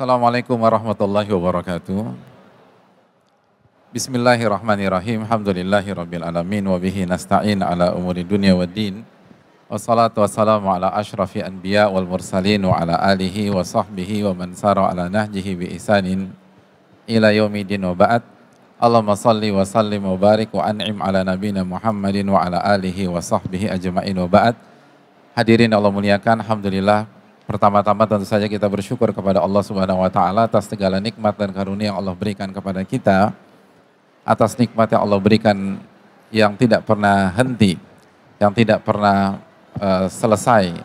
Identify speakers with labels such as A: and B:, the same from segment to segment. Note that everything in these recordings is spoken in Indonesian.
A: Assalamualaikum warahmatullahi wabarakatuh. Bismillahirrahmanirrahim. Alhamdulillahi rabbil alamin wa bihi nasta'in ala umuri dunya wa din. Wassalatu wassalamu ala ashrafi anbiya wal mursalin wa ala alihi wa sahbihi wa man sara ala nahjihi bi isanin ila yaumidin wa ba'd. Allahumma salli wa sallim wa barik wa an'im ala nabina Muhammadin wa ala alihi wa sahbihi ajma'in wa ba'd. Hadirin Allah muliakan, Alhamdulillah Pertama-tama tentu saja kita bersyukur kepada Allah Subhanahu wa taala atas segala nikmat dan karunia yang Allah berikan kepada kita. Atas nikmat yang Allah berikan yang tidak pernah henti, yang tidak pernah uh, selesai.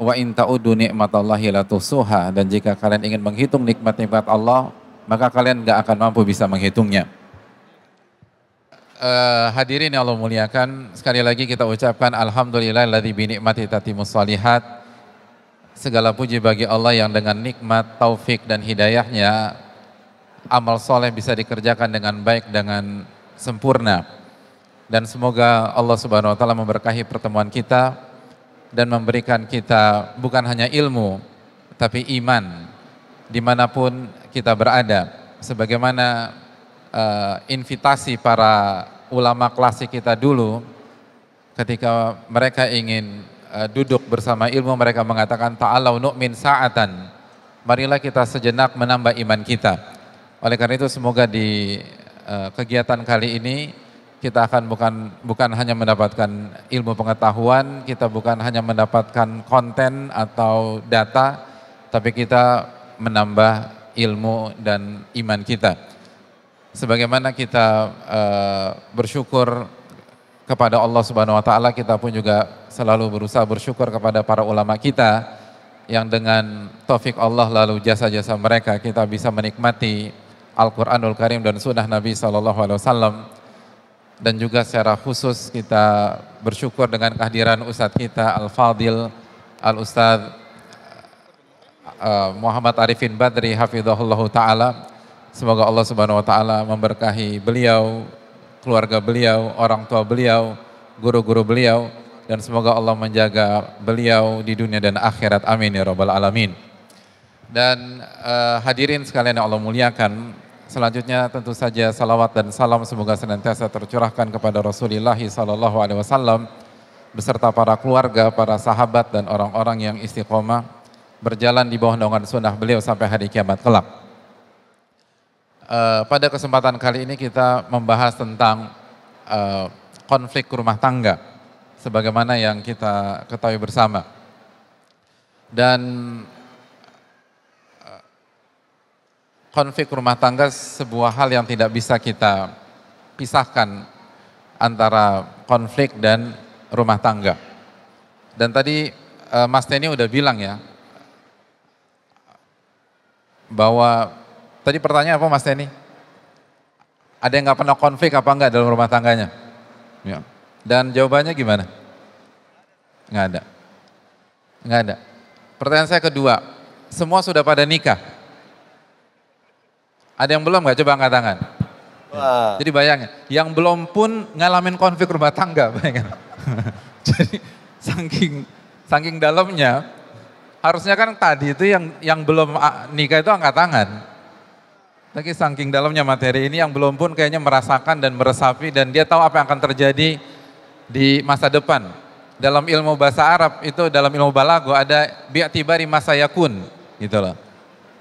A: Wa in ta'udu nikmatallahi la tusuha dan jika kalian ingin menghitung nikmat-nikmat Allah, maka kalian nggak akan mampu bisa menghitungnya. Uh, hadirin yang Allah muliakan, sekali lagi kita ucapkan alhamdulillah ladzi bi ni'mati tatimus salihat. Segala puji bagi Allah yang dengan nikmat, taufik dan hidayahnya amal soleh bisa dikerjakan dengan baik, dengan sempurna. Dan semoga Allah Subhanahu Wa Taala memberkahi pertemuan kita dan memberikan kita bukan hanya ilmu, tapi iman dimanapun kita berada. Sebagaimana uh, invitasi para ulama klasik kita dulu ketika mereka ingin Eh, duduk bersama ilmu mereka mengatakan ta'alau nu'min sa'atan. Marilah kita sejenak menambah iman kita. Oleh karena itu semoga di eh, kegiatan kali ini kita akan bukan bukan hanya mendapatkan ilmu pengetahuan, kita bukan hanya mendapatkan konten atau data, tapi kita menambah ilmu dan iman kita sebagaimana kita uh, bersyukur kepada Allah Subhanahu wa taala, kita pun juga selalu berusaha bersyukur kepada para ulama kita yang dengan taufik Allah lalu jasa-jasa mereka kita bisa menikmati Al-Qur'anul Karim dan sunnah Nabi sallallahu alaihi wasallam dan juga secara khusus kita bersyukur dengan kehadiran Ustadz kita Al-Fadil Al-Ustadz eh, Muhammad Arifin Badri Hafidhullah Ta'ala semoga Allah Subhanahu Wa Ta'ala memberkahi beliau keluarga beliau, orang tua beliau, guru-guru beliau, dan semoga Allah menjaga beliau di dunia dan akhirat. Amin ya Rabbal 'Alamin. Dan uh, hadirin sekalian yang Allah muliakan, selanjutnya tentu saja salawat dan salam semoga senantiasa tercurahkan kepada Rasulullah saw, beserta para keluarga, para sahabat dan orang-orang yang istiqomah berjalan di bawah naungan sunnah beliau sampai hari kiamat kelak. Eh, pada kesempatan kali ini kita membahas tentang uh, konflik rumah tangga, sebagaimana yang kita ketahui bersama. Dan eh, konflik rumah tangga sebuah hal yang tidak bisa kita pisahkan antara konflik dan rumah tangga. Dan tadi Mas Teni udah bilang ya, bahwa Tadi pertanyaan apa Mas Teni? Ada yang nggak pernah konflik apa enggak dalam rumah tangganya? Ya. Dan jawabannya gimana? Nggak ada. Nggak ada. Pertanyaan saya kedua, semua sudah pada nikah? Ada yang belum nggak? Coba angkat tangan.
B: Wah. Jadi
A: bayangin, yang belum pun ngalamin konflik rumah tangga, bayangin. Jadi saking saking dalamnya harusnya kan tadi itu yang yang belum ah, nikah itu angkat tangan. Tapi saking dalamnya materi ini yang belum pun kayaknya merasakan dan meresapi dan dia tahu apa yang akan terjadi di masa depan. Dalam ilmu bahasa Arab itu dalam ilmu balago ada bi'tibari masa yakun gitu loh.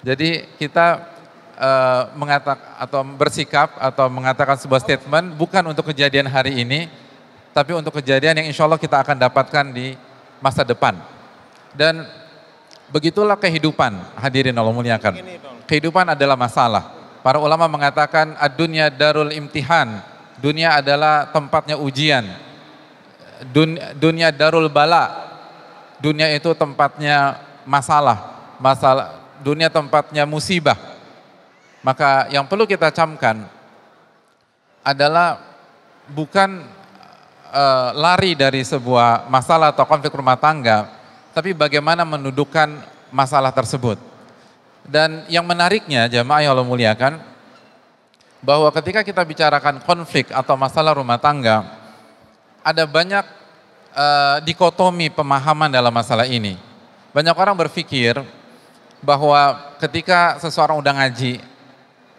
A: Jadi kita uh, eh, mengatakan atau bersikap atau mengatakan sebuah statement bukan untuk kejadian hari ini tapi untuk kejadian yang insya Allah kita akan dapatkan di masa depan. Dan begitulah kehidupan hadirin Allah muliakan. Kehidupan adalah masalah Para ulama mengatakan dunia darul imtihan. Dunia adalah tempatnya ujian. dunia darul bala. Dunia itu tempatnya masalah. Masalah dunia tempatnya musibah. Maka yang perlu kita camkan adalah bukan e, lari dari sebuah masalah atau konflik rumah tangga, tapi bagaimana menuduhkan masalah tersebut. Dan yang menariknya jamaah yang Allah muliakan, bahwa ketika kita bicarakan konflik atau masalah rumah tangga, ada banyak uh, dikotomi pemahaman dalam masalah ini. Banyak orang berpikir bahwa ketika seseorang udah ngaji,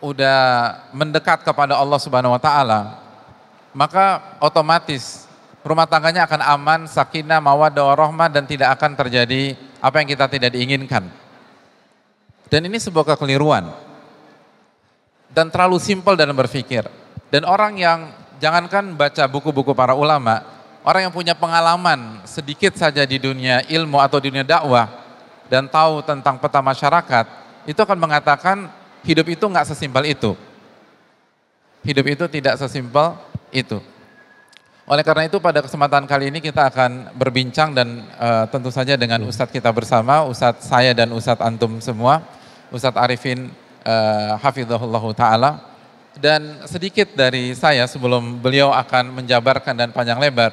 A: udah mendekat kepada Allah Subhanahu wa taala, maka otomatis rumah tangganya akan aman, sakinah, mawaddah, rahmah dan tidak akan terjadi apa yang kita tidak diinginkan. Dan ini sebuah kekeliruan. Dan terlalu simpel dalam berpikir. Dan orang yang, jangankan baca buku-buku para ulama, orang yang punya pengalaman sedikit saja di dunia ilmu atau dunia dakwah, dan tahu tentang peta masyarakat, itu akan mengatakan hidup itu nggak sesimpel itu. Hidup itu tidak sesimpel itu. Oleh karena itu pada kesempatan kali ini kita akan berbincang dan uh, tentu saja dengan Ustadz kita bersama, Ustadz saya dan Ustadz Antum semua, Ustadz Arifin uh, eh, Hafizullah Ta'ala. Dan sedikit dari saya sebelum beliau akan menjabarkan dan panjang lebar,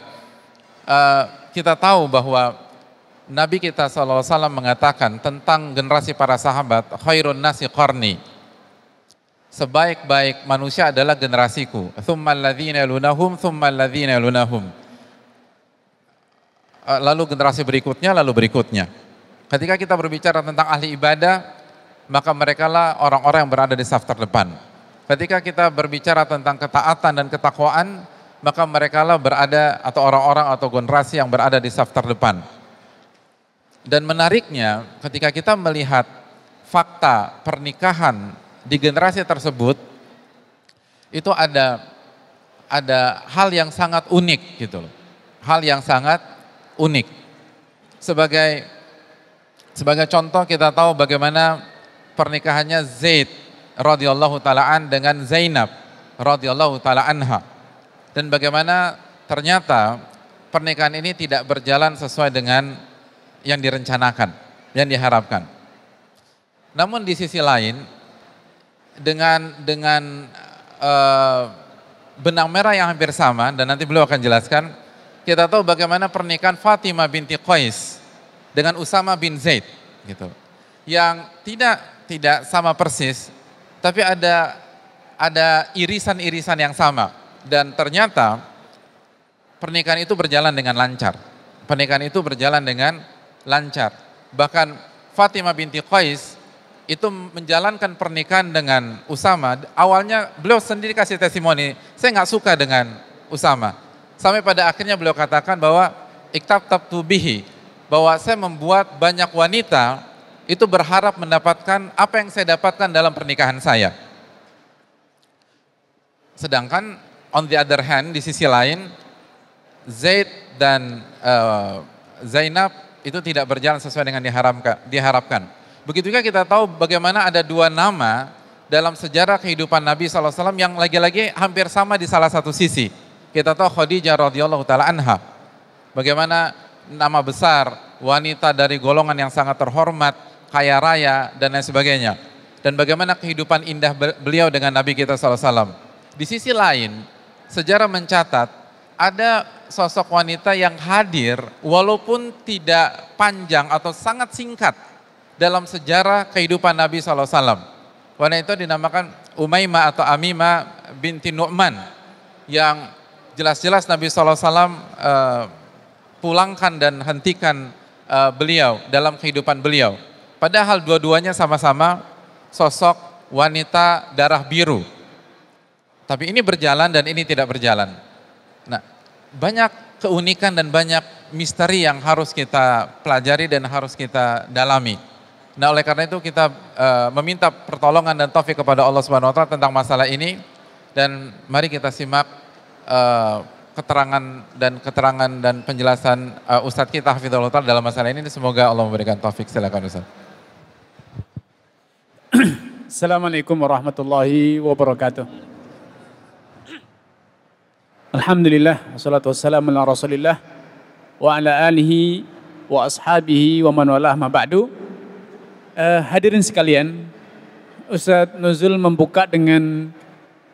A: uh, kita tahu bahwa Nabi kita SAW mengatakan tentang generasi para sahabat, khairun nasi qarni, sebaik-baik manusia adalah generasiku. Eh, lalu generasi berikutnya, lalu berikutnya. Ketika kita berbicara tentang ahli ibadah, maka merekalah orang-orang yang berada di saf terdepan. Ketika kita berbicara tentang ketaatan dan ketakwaan, maka merekalah berada atau orang-orang atau generasi yang berada di saf terdepan. Dan menariknya ketika kita melihat fakta pernikahan di generasi tersebut itu ada ada hal yang sangat unik gitu loh. Hal yang sangat unik. Sebagai sebagai contoh kita tahu bagaimana pernikahannya Zaid radhiyallahu taalaan dengan Zainab radhiyallahu taala Dan bagaimana ternyata pernikahan ini tidak berjalan sesuai dengan yang direncanakan, yang diharapkan. Namun di sisi lain, dengan dengan uh, benang merah yang hampir sama dan nanti beliau akan jelaskan kita tahu bagaimana pernikahan Fatimah binti Qais dengan Usama bin Zaid gitu yang tidak tidak sama persis tapi ada ada irisan-irisan yang sama dan ternyata pernikahan itu berjalan dengan lancar pernikahan itu berjalan dengan lancar bahkan Fatimah binti Qais itu menjalankan pernikahan dengan Usama, awalnya beliau sendiri kasih testimoni, saya nggak suka dengan Usama. Sampai pada akhirnya beliau katakan bahwa iktab tubihi, bahwa saya membuat banyak wanita itu berharap mendapatkan apa yang saya dapatkan dalam pernikahan saya. Sedangkan on the other hand di sisi lain Zaid dan uh, Zainab itu tidak berjalan sesuai dengan diharapkan. diharapkan. Begitu juga kita tahu bagaimana ada dua nama dalam sejarah kehidupan Nabi SAW yang lagi-lagi hampir sama di salah satu sisi. Kita tahu Khadijah radhiyallahu taala anha. Bagaimana nama besar, wanita dari golongan yang sangat terhormat, kaya raya dan lain sebagainya. Dan bagaimana kehidupan indah beliau dengan Nabi kita SAW. Di sisi lain, sejarah mencatat ada sosok wanita yang hadir walaupun tidak panjang atau sangat singkat dalam sejarah kehidupan Nabi SAW. Wanita itu dinamakan Umayma atau Amima binti Nu'man yang jelas-jelas Nabi SAW uh, eh, pulangkan dan hentikan eh, beliau dalam kehidupan beliau. Padahal dua-duanya sama-sama sosok wanita darah biru. Tapi ini berjalan dan ini tidak berjalan. Nah, banyak keunikan dan banyak misteri yang harus kita pelajari dan harus kita dalami. Nah oleh karena itu kita uh, meminta pertolongan dan taufik kepada Allah Subhanahu Wa Taala tentang masalah ini dan mari kita simak uh, keterangan dan keterangan dan penjelasan uh, Ustadz kita Hafidhullah Taala dalam masalah ini semoga Allah memberikan taufik silakan Ustadz.
C: Assalamualaikum warahmatullahi wabarakatuh. Alhamdulillah, wassalatu wassalamu ala rasulillah wa ala alihi wa ashabihi wa man walah ma ba'du. Uh, hadirin sekalian, Ustadz Nuzul membuka dengan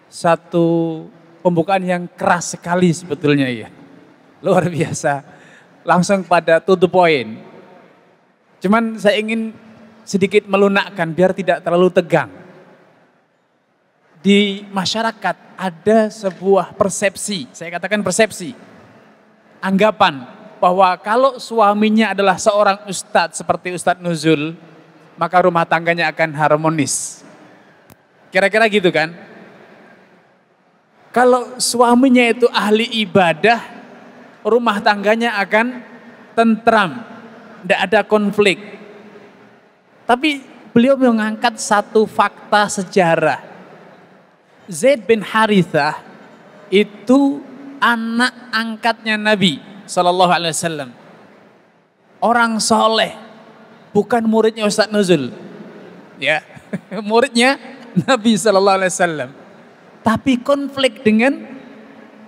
C: satu pembukaan yang keras sekali sebetulnya ya. Luar biasa. Langsung pada to the point. Cuman saya ingin sedikit melunakkan biar tidak terlalu tegang. Di masyarakat ada sebuah persepsi, saya katakan persepsi. Anggapan bahwa kalau suaminya adalah seorang ustadz seperti Ustadz Nuzul, maka rumah tangganya akan harmonis. Kira-kira gitu kan? Kalau suaminya itu ahli ibadah, rumah tangganya akan tentram, tidak ada konflik. Tapi beliau mengangkat satu fakta sejarah. Zaid bin Harithah itu anak angkatnya Nabi Shallallahu Alaihi Wasallam. Orang soleh, bukan muridnya Ustaz Nuzul. Ya, muridnya Nabi Shallallahu Alaihi Wasallam. Tapi konflik dengan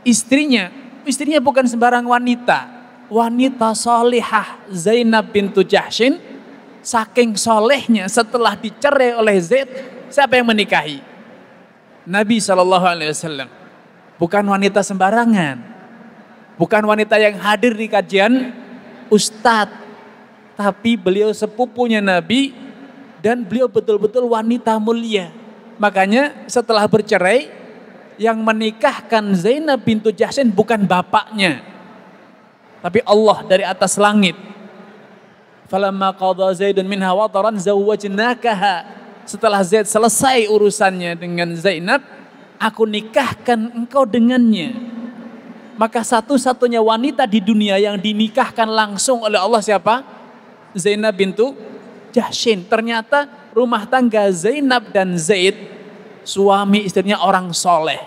C: istrinya. Istrinya bukan sembarang wanita. Wanita solihah Zainab bintu Jahshin. Saking solehnya setelah dicerai oleh Zaid. Siapa yang menikahi? Nabi Shallallahu Alaihi Wasallam. Bukan wanita sembarangan. Bukan wanita yang hadir di kajian Ustadz tapi beliau sepupunya Nabi dan beliau betul-betul wanita mulia. Makanya setelah bercerai yang menikahkan Zainab bintu Jahsin bukan bapaknya. Tapi Allah dari atas langit. Falamma qadha Zaidun minha wataran zawwajnakaha. Setelah Zaid selesai urusannya dengan Zainab, aku nikahkan engkau dengannya. Maka satu-satunya wanita di dunia yang dinikahkan langsung oleh Allah siapa? Zainab bintu Jahshin. Ternyata rumah tangga Zainab dan Zaid, suami istrinya orang soleh.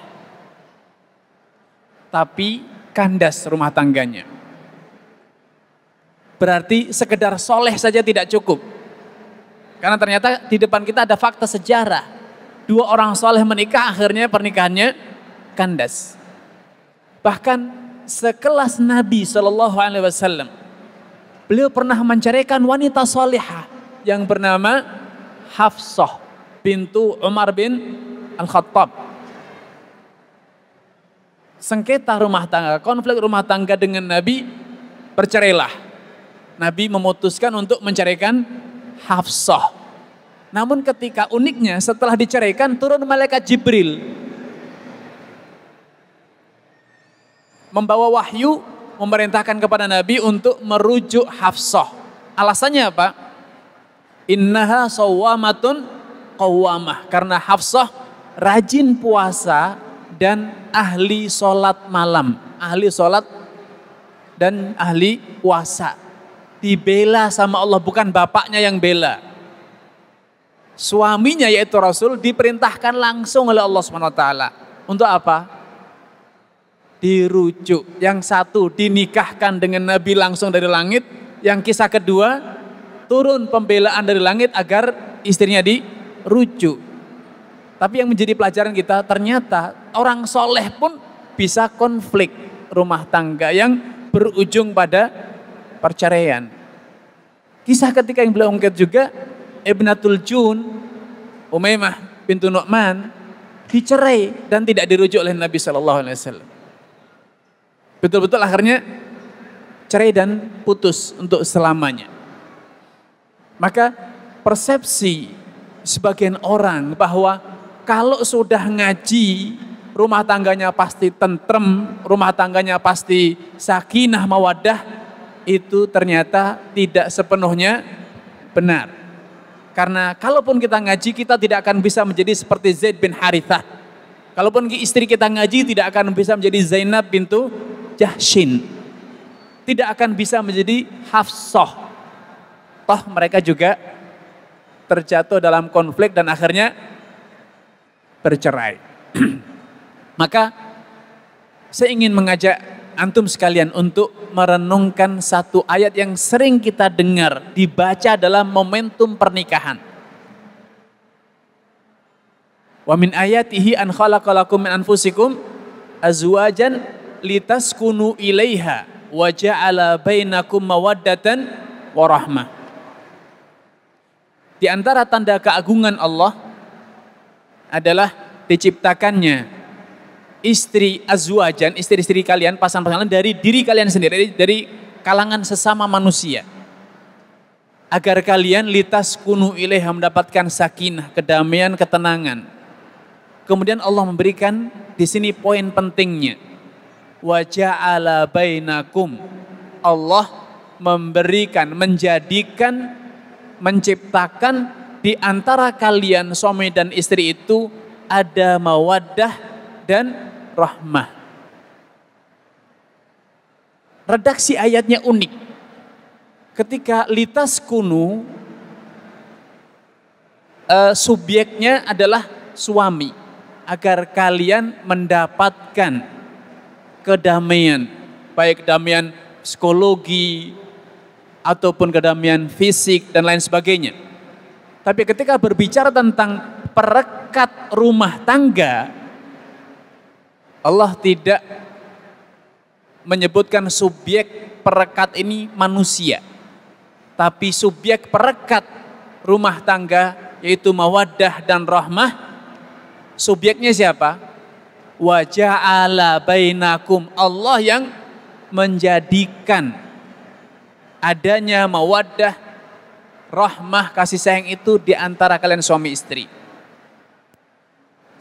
C: Tapi kandas rumah tangganya. Berarti sekedar soleh saja tidak cukup. Karena ternyata di depan kita ada fakta sejarah. Dua orang soleh menikah, akhirnya pernikahannya kandas. Bahkan sekelas Nabi Shallallahu Alaihi Wasallam beliau pernah menceraikan wanita soleha yang bernama Hafsah pintu Umar bin Al-Khattab. Sengketa rumah tangga, konflik rumah tangga dengan Nabi bercerailah. Nabi memutuskan untuk menceraikan Hafsah. Namun ketika uniknya setelah diceraikan turun malaikat Jibril. Membawa wahyu memerintahkan kepada Nabi untuk merujuk Hafsah. Alasannya apa? Innaha sawamatun qawamah. Karena Hafsah rajin puasa dan ahli sholat malam. Ahli sholat dan ahli puasa. Dibela sama Allah, bukan bapaknya yang bela. Suaminya yaitu Rasul diperintahkan langsung oleh Allah SWT. Untuk apa? dirujuk. Yang satu dinikahkan dengan Nabi langsung dari langit. Yang kisah kedua turun pembelaan dari langit agar istrinya dirujuk. Tapi yang menjadi pelajaran kita ternyata orang soleh pun bisa konflik rumah tangga yang berujung pada perceraian. Kisah ketika yang beliau ungkit juga Ibnatul Jun, Umaymah bintu Nu'man dicerai dan tidak dirujuk oleh Nabi Shallallahu Alaihi Wasallam betul-betul akhirnya cerai dan putus untuk selamanya. Maka persepsi sebagian orang bahwa kalau sudah ngaji rumah tangganya pasti tentrem, rumah tangganya pasti sakinah mawadah, itu ternyata tidak sepenuhnya benar. Karena kalaupun kita ngaji, kita tidak akan bisa menjadi seperti Zaid bin Harithah. Kalaupun istri kita ngaji, tidak akan bisa menjadi Zainab bintu Jahshin. Tidak akan bisa menjadi Hafsah. Toh mereka juga terjatuh dalam konflik dan akhirnya bercerai. Maka saya ingin mengajak antum sekalian untuk merenungkan satu ayat yang sering kita dengar dibaca dalam momentum pernikahan. Wa min ayatihi an khalaqalakum min anfusikum azwajan litaskunu ilaiha wa ja'ala bainakum mawaddatan warahmah. Di antara tanda keagungan Allah adalah diciptakannya istri azwajan, istri-istri kalian, pasangan-pasangan dari diri kalian sendiri, dari kalangan sesama manusia. Agar kalian litas kunu ilaiha mendapatkan sakinah, kedamaian, ketenangan. Kemudian Allah memberikan di sini poin pentingnya Wajah bainakum. Allah memberikan, menjadikan, menciptakan di antara kalian suami dan istri itu ada mawaddah dan rahmah. Redaksi ayatnya unik. Ketika litas kunu, uh, subjeknya adalah suami. Agar kalian mendapatkan kedamaian, baik kedamaian psikologi ataupun kedamaian fisik dan lain sebagainya. Tapi ketika berbicara tentang perekat rumah tangga, Allah tidak menyebutkan subjek perekat ini manusia. Tapi subjek perekat rumah tangga yaitu mawadah dan rahmah, subjeknya siapa? wajah ala bainakum Allah yang menjadikan adanya mawaddah rahmah kasih sayang itu di antara kalian suami istri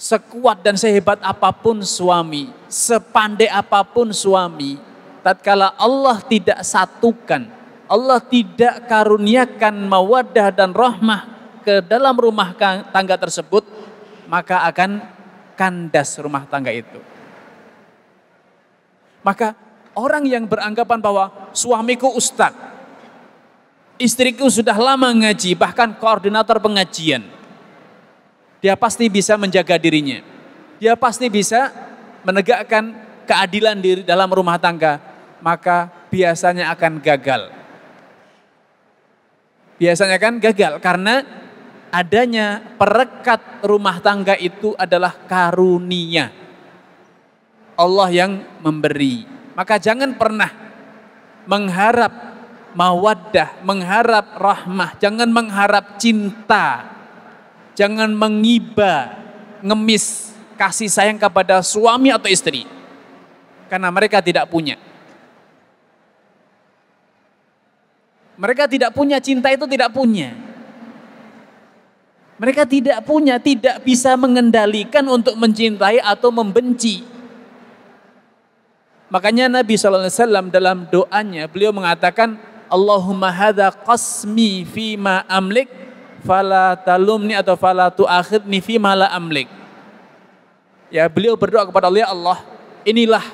C: sekuat dan sehebat apapun suami sepandai apapun suami tatkala Allah tidak satukan Allah tidak karuniakan mawaddah dan rahmah ke dalam rumah tangga tersebut maka akan kandas rumah tangga itu. Maka orang yang beranggapan bahwa suamiku ustadz, istriku sudah lama ngaji, bahkan koordinator pengajian, dia pasti bisa menjaga dirinya. Dia pasti bisa menegakkan keadilan diri dalam rumah tangga, maka biasanya akan gagal. Biasanya kan gagal karena adanya perekat rumah tangga itu adalah karunia. Allah yang memberi. Maka jangan pernah mengharap mawaddah, mengharap rahmah, jangan mengharap cinta. Jangan mengiba, ngemis kasih sayang kepada suami atau istri. Karena mereka tidak punya. Mereka tidak punya cinta itu tidak punya. Mereka tidak punya, tidak bisa mengendalikan untuk mencintai atau membenci. Makanya Nabi SAW dalam doanya beliau mengatakan, Allahumma hadha qasmi fima amlik, fala talumni atau fala tuakhidni fima la amlik. Ya, beliau berdoa kepada Allah, ya Allah, inilah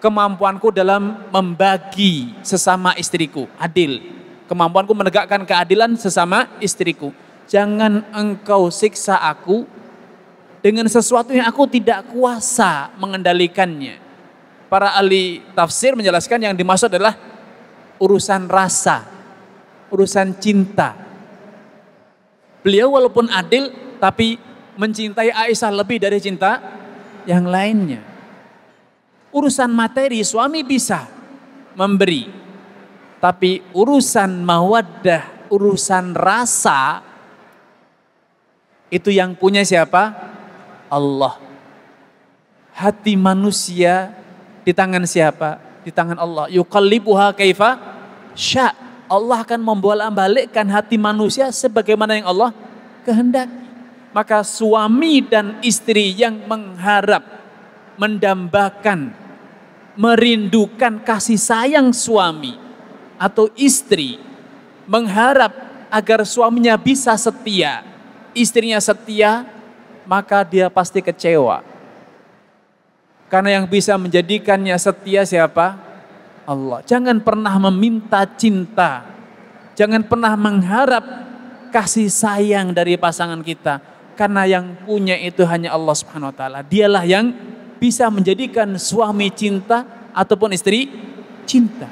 C: kemampuanku dalam membagi sesama istriku, adil. Kemampuanku menegakkan keadilan sesama istriku jangan engkau siksa aku dengan sesuatu yang aku tidak kuasa mengendalikannya. Para ahli tafsir menjelaskan yang dimaksud adalah urusan rasa, urusan cinta. Beliau walaupun adil tapi mencintai Aisyah lebih dari cinta yang lainnya. Urusan materi suami bisa memberi. Tapi urusan mawaddah, urusan rasa itu yang punya siapa? Allah. Hati manusia di tangan siapa? Di tangan Allah. Yukallibuha kaifa syak Allah akan membolak-balikkan hati manusia sebagaimana yang Allah kehendak. Maka suami dan istri yang mengharap, mendambakan, merindukan kasih sayang suami atau istri, mengharap agar suaminya bisa setia, istrinya setia, maka dia pasti kecewa. Karena yang bisa menjadikannya setia siapa? Allah. Jangan pernah meminta cinta. Jangan pernah mengharap kasih sayang dari pasangan kita. Karena yang punya itu hanya Allah subhanahu wa ta'ala. Dialah yang bisa menjadikan suami cinta ataupun istri cinta.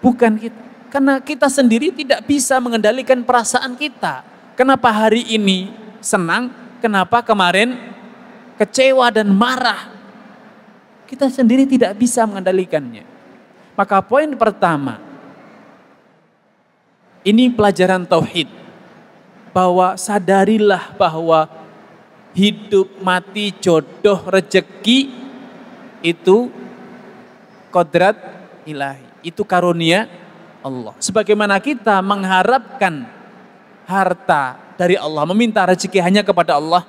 C: Bukan kita. Karena kita sendiri tidak bisa mengendalikan perasaan kita. Kenapa hari ini senang, kenapa kemarin kecewa dan marah. Kita sendiri tidak bisa mengendalikannya. Maka poin pertama, ini pelajaran tauhid bahwa sadarilah bahwa hidup mati jodoh rejeki itu kodrat ilahi itu karunia Allah. Sebagaimana kita mengharapkan harta dari Allah, meminta rezeki hanya kepada Allah,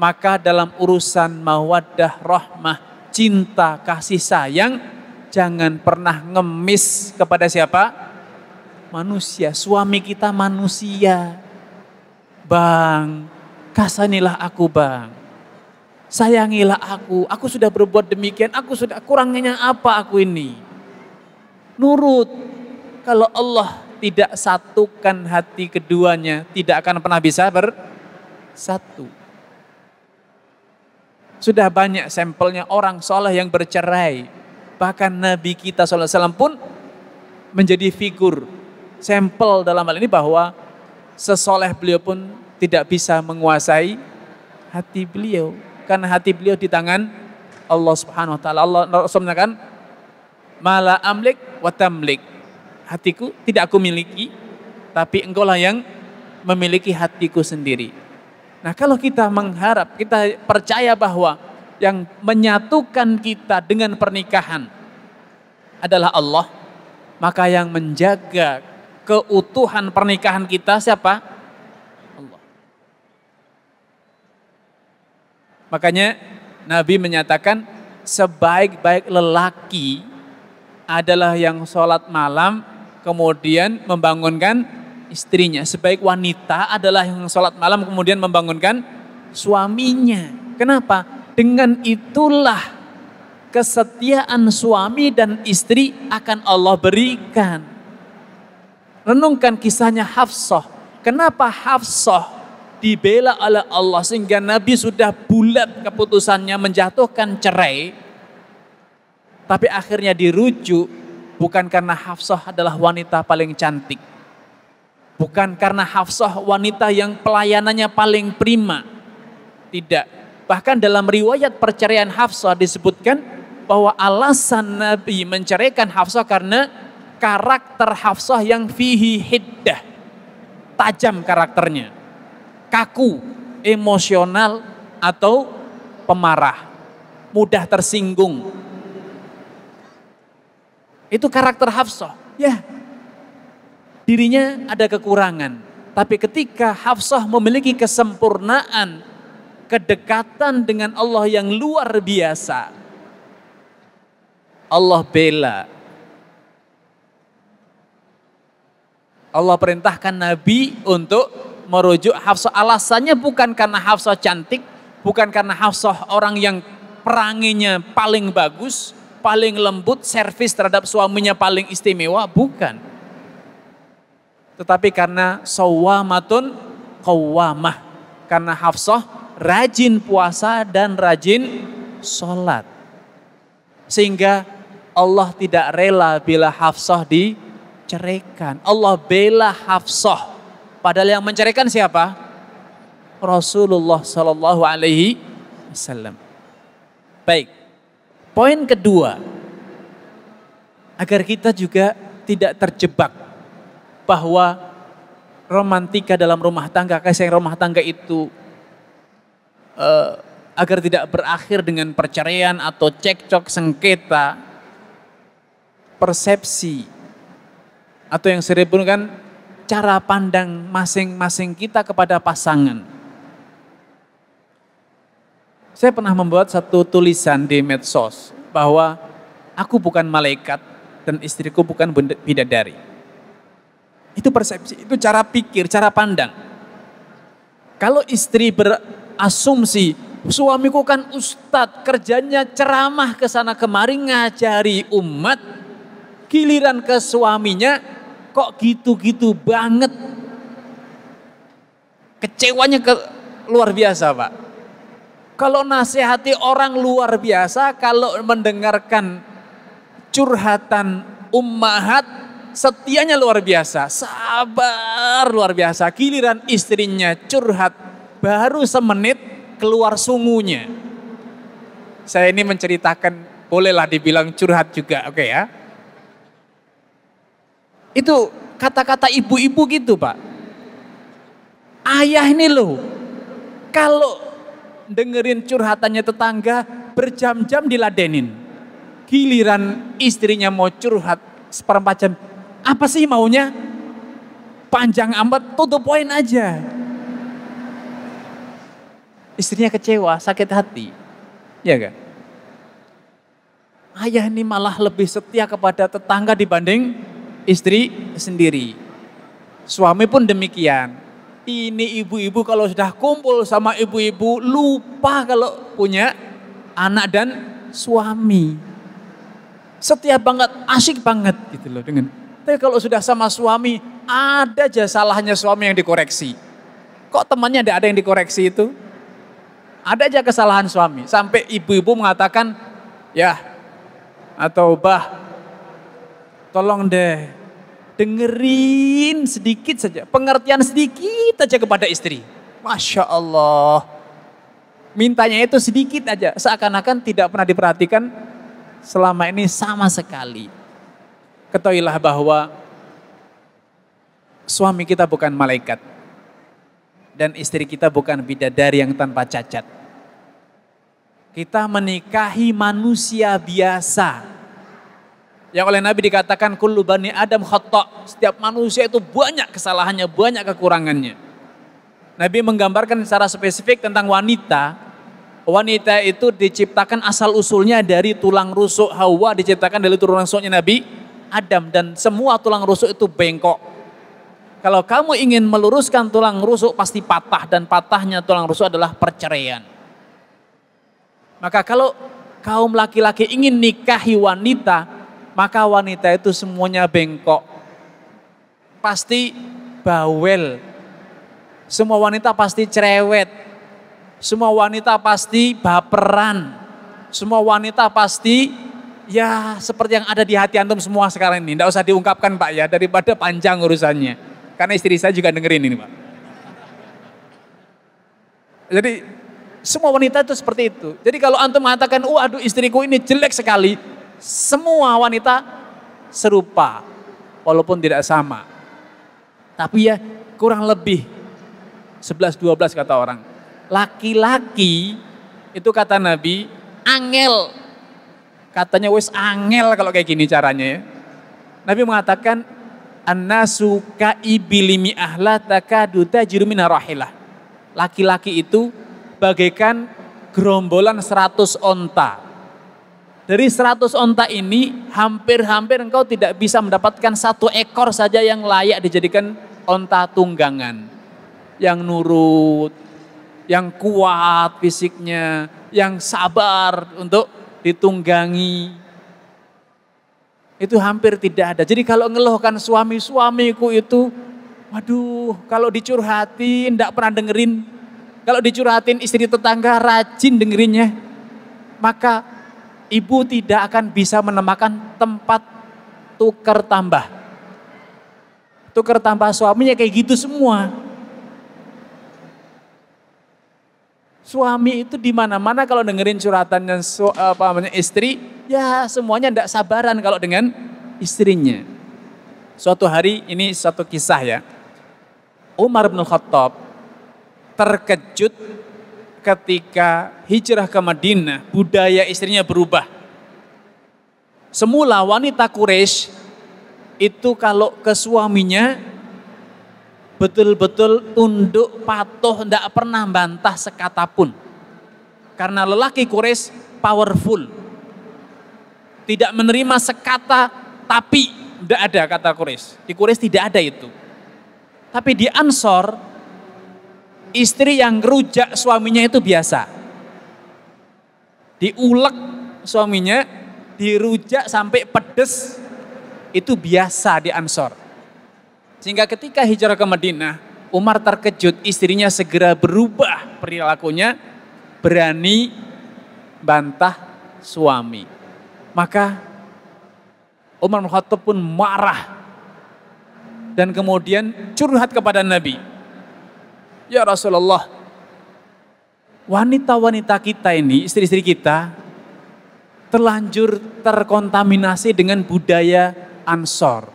C: maka dalam urusan mawaddah, rahmah, cinta, kasih sayang, jangan pernah ngemis kepada siapa? Manusia, suami kita manusia. Bang, kasanilah aku bang. Sayangilah aku, aku sudah berbuat demikian, aku sudah kurangnya apa aku ini. Nurut, kalau Allah tidak satukan hati keduanya, tidak akan pernah bisa bersatu. Sudah banyak sampelnya orang soleh yang bercerai. Bahkan Nabi kita SAW pun menjadi figur sampel dalam hal ini bahwa sesoleh beliau pun tidak bisa menguasai hati beliau. Karena hati beliau di tangan Allah Subhanahu wa taala. Allah Rasul mengatakan, "Mala amlik wa tamlik." hatiku tidak aku miliki, tapi engkaulah yang memiliki hatiku sendiri. Nah kalau kita mengharap, kita percaya bahwa yang menyatukan kita dengan pernikahan adalah Allah, maka yang menjaga keutuhan pernikahan kita siapa? Allah. Makanya Nabi menyatakan sebaik-baik lelaki adalah yang sholat malam kemudian membangunkan istrinya. Sebaik wanita adalah yang sholat malam kemudian membangunkan suaminya. Kenapa? Dengan itulah kesetiaan suami dan istri akan Allah berikan. Renungkan kisahnya Hafsah. Kenapa Hafsah dibela oleh Allah sehingga Nabi sudah bulat keputusannya menjatuhkan cerai. Tapi akhirnya dirujuk Bukan karena Hafsah adalah wanita paling cantik. Bukan karena Hafsah wanita yang pelayanannya paling prima. Tidak. Bahkan dalam riwayat perceraian Hafsah disebutkan bahwa alasan Nabi menceraikan Hafsah karena karakter Hafsah yang fihi hiddah. Tajam karakternya. Kaku, emosional atau pemarah. Mudah tersinggung, itu karakter Hafsah. Ya, dirinya ada kekurangan. Tapi ketika Hafsah memiliki kesempurnaan, kedekatan dengan Allah yang luar biasa, Allah bela. Allah perintahkan Nabi untuk merujuk Hafsah. Alasannya bukan karena Hafsah cantik, bukan karena Hafsah orang yang peranginya paling bagus, paling lembut, servis terhadap suaminya paling istimewa, bukan. Tetapi karena sawamatun kawamah Karena Hafsah rajin puasa dan rajin sholat. Sehingga Allah tidak rela bila Hafsah diceraikan. Allah bela Hafsah. Padahal yang menceraikan siapa? Rasulullah Shallallahu Alaihi Wasallam. Baik, Poin kedua, agar kita juga tidak terjebak bahwa romantika dalam rumah tangga, kasih rumah tangga itu uh, agar tidak berakhir dengan perceraian atau cekcok sengketa, persepsi atau yang sering kan cara pandang masing-masing kita kepada pasangan. Saya pernah membuat satu tulisan di medsos bahwa aku bukan malaikat dan istriku bukan bidadari. Itu persepsi, itu cara pikir, cara pandang. Kalau istri berasumsi suamiku kan ustadz kerjanya ceramah ke sana kemari ngajari umat giliran ke suaminya kok gitu-gitu banget kecewanya ke luar biasa pak kalau nasihati orang luar biasa, kalau mendengarkan curhatan ummahat, setianya luar biasa, sabar luar biasa. Giliran istrinya curhat, baru semenit keluar sungunya. Saya ini menceritakan, bolehlah dibilang curhat juga, oke okay ya. Itu kata-kata ibu-ibu gitu pak. Ayah ini loh, kalau dengerin curhatannya tetangga, berjam-jam diladenin. Giliran istrinya mau curhat seperempat jam, apa sih maunya? Panjang amat, tutup poin aja. Istrinya kecewa, sakit hati. Ya kan? Ayah ini malah lebih setia kepada tetangga dibanding istri sendiri. Suami pun demikian. Ini ibu-ibu kalau sudah kumpul sama ibu-ibu lupa kalau punya anak dan suami. Setia banget, asik banget gitu loh dengan. Tapi kalau sudah sama suami, ada aja salahnya suami yang dikoreksi. Kok temannya tidak ada yang dikoreksi itu? Ada aja kesalahan suami. Sampai ibu-ibu mengatakan, ya atau bah, tolong deh dengerin sedikit saja, pengertian sedikit saja kepada istri. Masya Allah. Mintanya itu sedikit aja, seakan-akan tidak pernah diperhatikan selama ini sama sekali. Ketahuilah bahwa suami kita bukan malaikat. Dan istri kita bukan bidadari yang tanpa cacat. Kita menikahi manusia biasa yang oleh Nabi dikatakan kullu Adam khata. Setiap manusia itu banyak kesalahannya, banyak kekurangannya. Nabi menggambarkan secara spesifik tentang wanita. Wanita itu diciptakan asal usulnya dari tulang rusuk Hawa diciptakan dari tulang rusuknya Nabi Adam dan semua tulang rusuk itu bengkok. Kalau kamu ingin meluruskan tulang rusuk pasti patah dan patahnya tulang rusuk adalah perceraian. Maka kalau kaum laki-laki ingin nikahi wanita, maka wanita itu semuanya bengkok. Pasti bawel. Semua wanita pasti cerewet. Semua wanita pasti baperan. Semua wanita pasti ya seperti yang ada di hati antum semua sekarang ini. Tidak usah diungkapkan Pak ya, daripada panjang urusannya. Karena istri saya juga dengerin ini Pak. Jadi semua wanita itu seperti itu. Jadi kalau antum mengatakan, oh aduh istriku ini jelek sekali, semua wanita serupa, walaupun tidak sama. Tapi ya kurang lebih 11-12 kata orang. Laki-laki itu kata Nabi angel. Katanya wes angel kalau kayak gini caranya ya. Nabi mengatakan annasu kaibilimi ahla takadu jirumina rahilah. Laki-laki itu bagaikan gerombolan 100 onta dari 100 onta ini hampir-hampir engkau tidak bisa mendapatkan satu ekor saja yang layak dijadikan onta tunggangan. Yang nurut, yang kuat fisiknya, yang sabar untuk ditunggangi. Itu hampir tidak ada. Jadi kalau ngeluhkan suami-suamiku itu, waduh kalau dicurhatin tidak pernah dengerin. Kalau dicurhatin istri tetangga rajin dengerinnya. Maka ibu tidak akan bisa menemakan tempat tukar tambah. Tukar tambah suaminya kayak gitu semua. Suami itu di mana-mana kalau dengerin curhatannya su, apa namanya istri, ya semuanya tidak sabaran kalau dengan istrinya. Suatu hari ini satu kisah ya. Umar bin Khattab terkejut ketika hijrah ke Madinah, budaya istrinya berubah. Semula wanita Quraisy itu kalau ke suaminya betul-betul tunduk patuh, tidak pernah bantah sekata pun. Karena lelaki Quraisy powerful, tidak menerima sekata tapi tidak ada kata Quraisy. Di Quraisy tidak ada itu. Tapi di Ansor Istri yang rujak suaminya itu biasa. Diulek suaminya, dirujak sampai pedes, itu biasa di Ansor. Sehingga ketika hijrah ke Madinah, Umar terkejut istrinya segera berubah perilakunya, berani bantah suami. Maka Umar Khattab pun marah dan kemudian curhat kepada Nabi. Ya Rasulullah, wanita-wanita kita ini, istri-istri kita, terlanjur terkontaminasi dengan budaya ansor.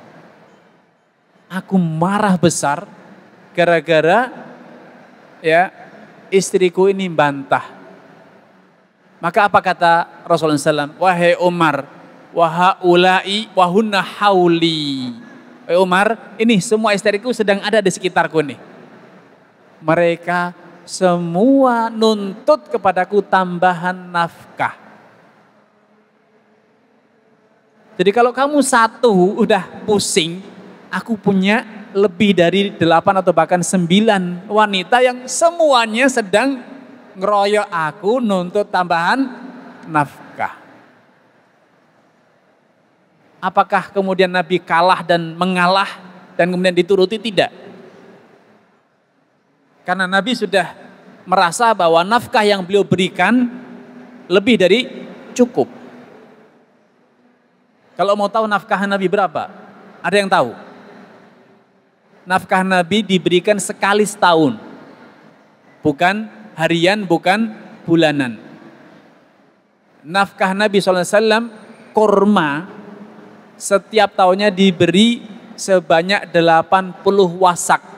C: Aku marah besar gara-gara ya istriku ini bantah. Maka apa kata Rasulullah SAW? Wahai Umar, wahaulai wahunna hauli. Wahai Umar, ini semua istriku sedang ada di sekitarku nih. Mereka semua nuntut kepadaku tambahan nafkah. Jadi kalau kamu satu udah pusing, aku punya lebih dari delapan atau bahkan sembilan wanita yang semuanya sedang ngeroyok aku nuntut tambahan nafkah. Apakah kemudian Nabi kalah dan mengalah dan kemudian dituruti? Tidak. Karena Nabi sudah merasa bahwa nafkah yang beliau berikan lebih dari cukup. Kalau mau tahu nafkah Nabi berapa? Ada yang tahu? Nafkah Nabi diberikan sekali setahun. Bukan harian, bukan bulanan. Nafkah Nabi SAW, kurma setiap tahunnya diberi sebanyak 80 wasak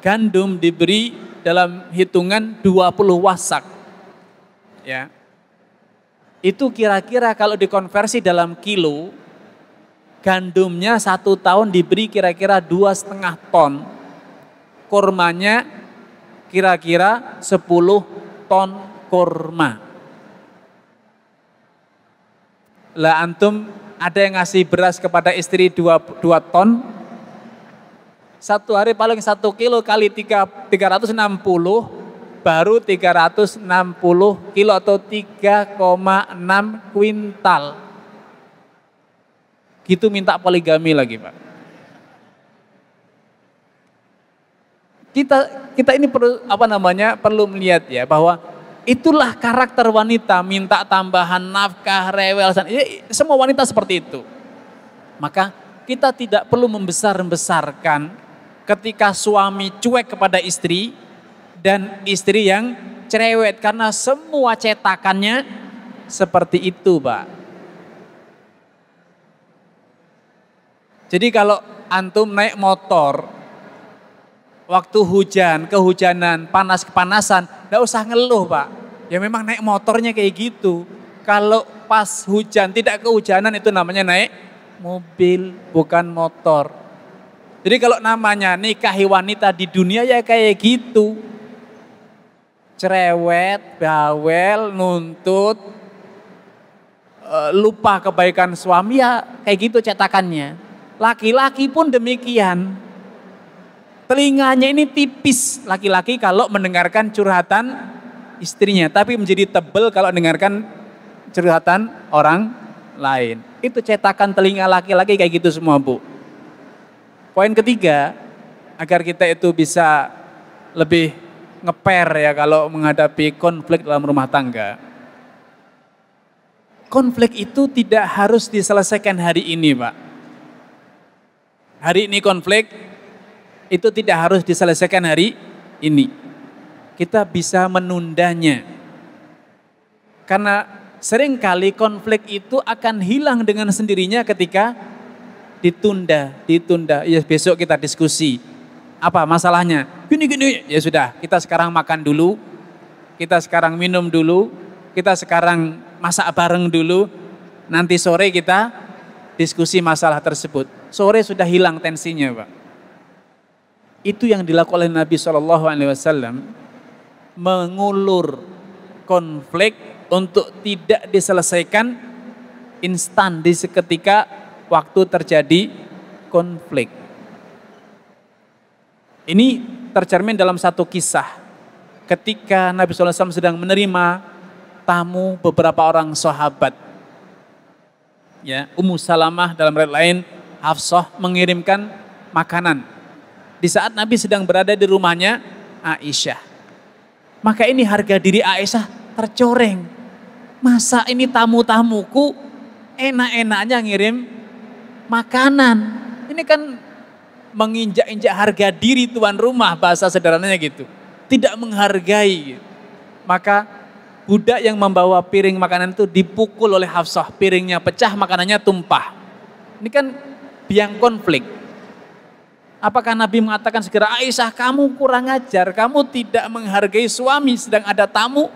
C: gandum diberi dalam hitungan 20 wasak. Ya. Itu kira-kira kalau dikonversi dalam kilo, gandumnya satu tahun diberi kira-kira dua setengah ton. Kurmanya kira-kira 10 ton kurma. Lah antum ada yang ngasih beras kepada istri 2, ton, satu hari paling satu kilo kali tiga ratus enam puluh baru tiga ratus enam puluh kilo atau tiga enam kuintal. Gitu minta poligami lagi Pak. Kita kita ini perlu apa namanya perlu melihat ya bahwa itulah karakter wanita minta tambahan nafkah rewel semua wanita seperti itu maka kita tidak perlu membesar-besarkan ketika suami cuek kepada istri dan istri yang cerewet karena semua cetakannya seperti itu, Pak. Jadi kalau antum naik motor waktu hujan, kehujanan, panas kepanasan, enggak usah ngeluh, Pak. Ya memang naik motornya kayak gitu. Kalau pas hujan tidak kehujanan itu namanya naik mobil bukan motor. Jadi kalau namanya nikahi wanita di dunia ya kayak gitu. Cerewet, bawel, nuntut, eh, lupa kebaikan suami ya kayak gitu cetakannya. Laki-laki pun demikian. Telinganya ini tipis laki-laki kalau mendengarkan curhatan istrinya. Tapi menjadi tebel kalau mendengarkan curhatan orang lain. Itu cetakan telinga laki-laki kayak gitu semua bu. Poin ketiga, agar kita itu bisa lebih ngeper ya kalau menghadapi konflik dalam rumah tangga. Konflik itu tidak harus diselesaikan hari ini, Pak. Hari ini konflik itu tidak harus diselesaikan hari ini. Kita bisa menundanya. Karena seringkali konflik itu akan hilang dengan sendirinya ketika ditunda, ditunda. Ya besok kita diskusi. Apa masalahnya? Gini gini. Ya sudah, kita sekarang makan dulu. Kita sekarang minum dulu. Kita sekarang masak bareng dulu. Nanti sore kita diskusi masalah tersebut. Sore sudah hilang tensinya, Pak. Itu yang dilakukan oleh Nabi Shallallahu alaihi wasallam mengulur konflik untuk tidak diselesaikan instan di seketika waktu terjadi konflik. Ini tercermin dalam satu kisah. Ketika Nabi SAW sedang menerima tamu beberapa orang sahabat. Ya, Ummu Salamah dalam red lain Hafsah mengirimkan makanan. Di saat Nabi sedang berada di rumahnya Aisyah. Maka ini harga diri Aisyah tercoreng. Masa ini tamu-tamuku enak-enaknya ngirim makanan. Ini kan menginjak-injak harga diri tuan rumah bahasa sederhananya gitu. Tidak menghargai. Gitu. Maka budak yang membawa piring makanan itu dipukul oleh Hafsah. Piringnya pecah, makanannya tumpah. Ini kan biang konflik. Apakah Nabi mengatakan segera, Aisyah kamu kurang ajar, kamu tidak menghargai suami sedang ada tamu?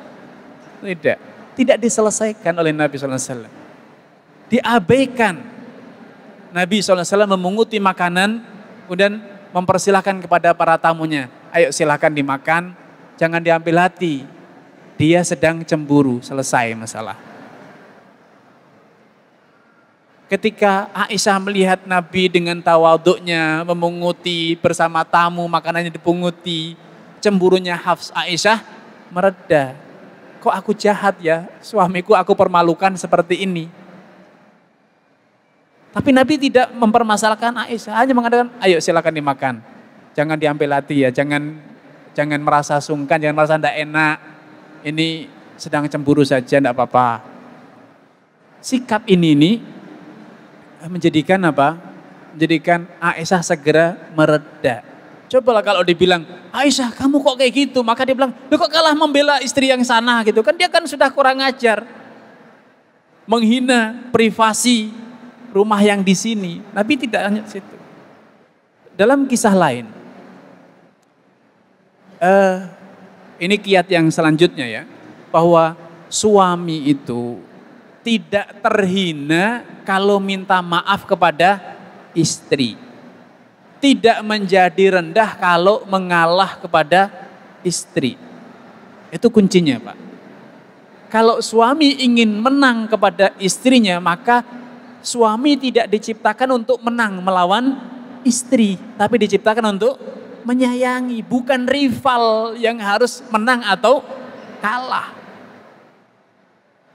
C: Tidak. Tidak diselesaikan oleh Nabi SAW. Diabaikan Nabi SAW memunguti makanan, kemudian mempersilahkan kepada para tamunya. Ayo silahkan dimakan, jangan diambil hati. Dia sedang cemburu, selesai masalah. Ketika Aisyah melihat Nabi dengan tawaduknya memunguti bersama tamu, makanannya dipunguti, cemburunya Hafs Aisyah mereda. Kok aku jahat ya, suamiku aku permalukan seperti ini tapi Nabi tidak mempermasalahkan Aisyah, hanya mengatakan, ayo silakan dimakan. Jangan diambil hati ya, jangan jangan merasa sungkan, jangan merasa tidak enak. Ini sedang cemburu saja, tidak apa-apa. Sikap ini ini menjadikan apa? Menjadikan Aisyah segera mereda. Cobalah kalau dibilang, Aisyah kamu kok kayak gitu? Maka dia bilang, lu kok kalah membela istri yang sana gitu. Kan dia kan sudah kurang ajar. Menghina, privasi, rumah yang di sini. Nabi tidak hanya situ. Dalam kisah lain, uh, ini kiat yang selanjutnya ya, bahwa suami itu tidak terhina kalau minta maaf kepada istri. Tidak menjadi rendah kalau mengalah kepada istri. Itu kuncinya, Pak. Kalau suami ingin menang kepada istrinya, maka suami tidak diciptakan untuk menang melawan istri, tapi diciptakan untuk menyayangi, bukan rival yang harus menang atau kalah.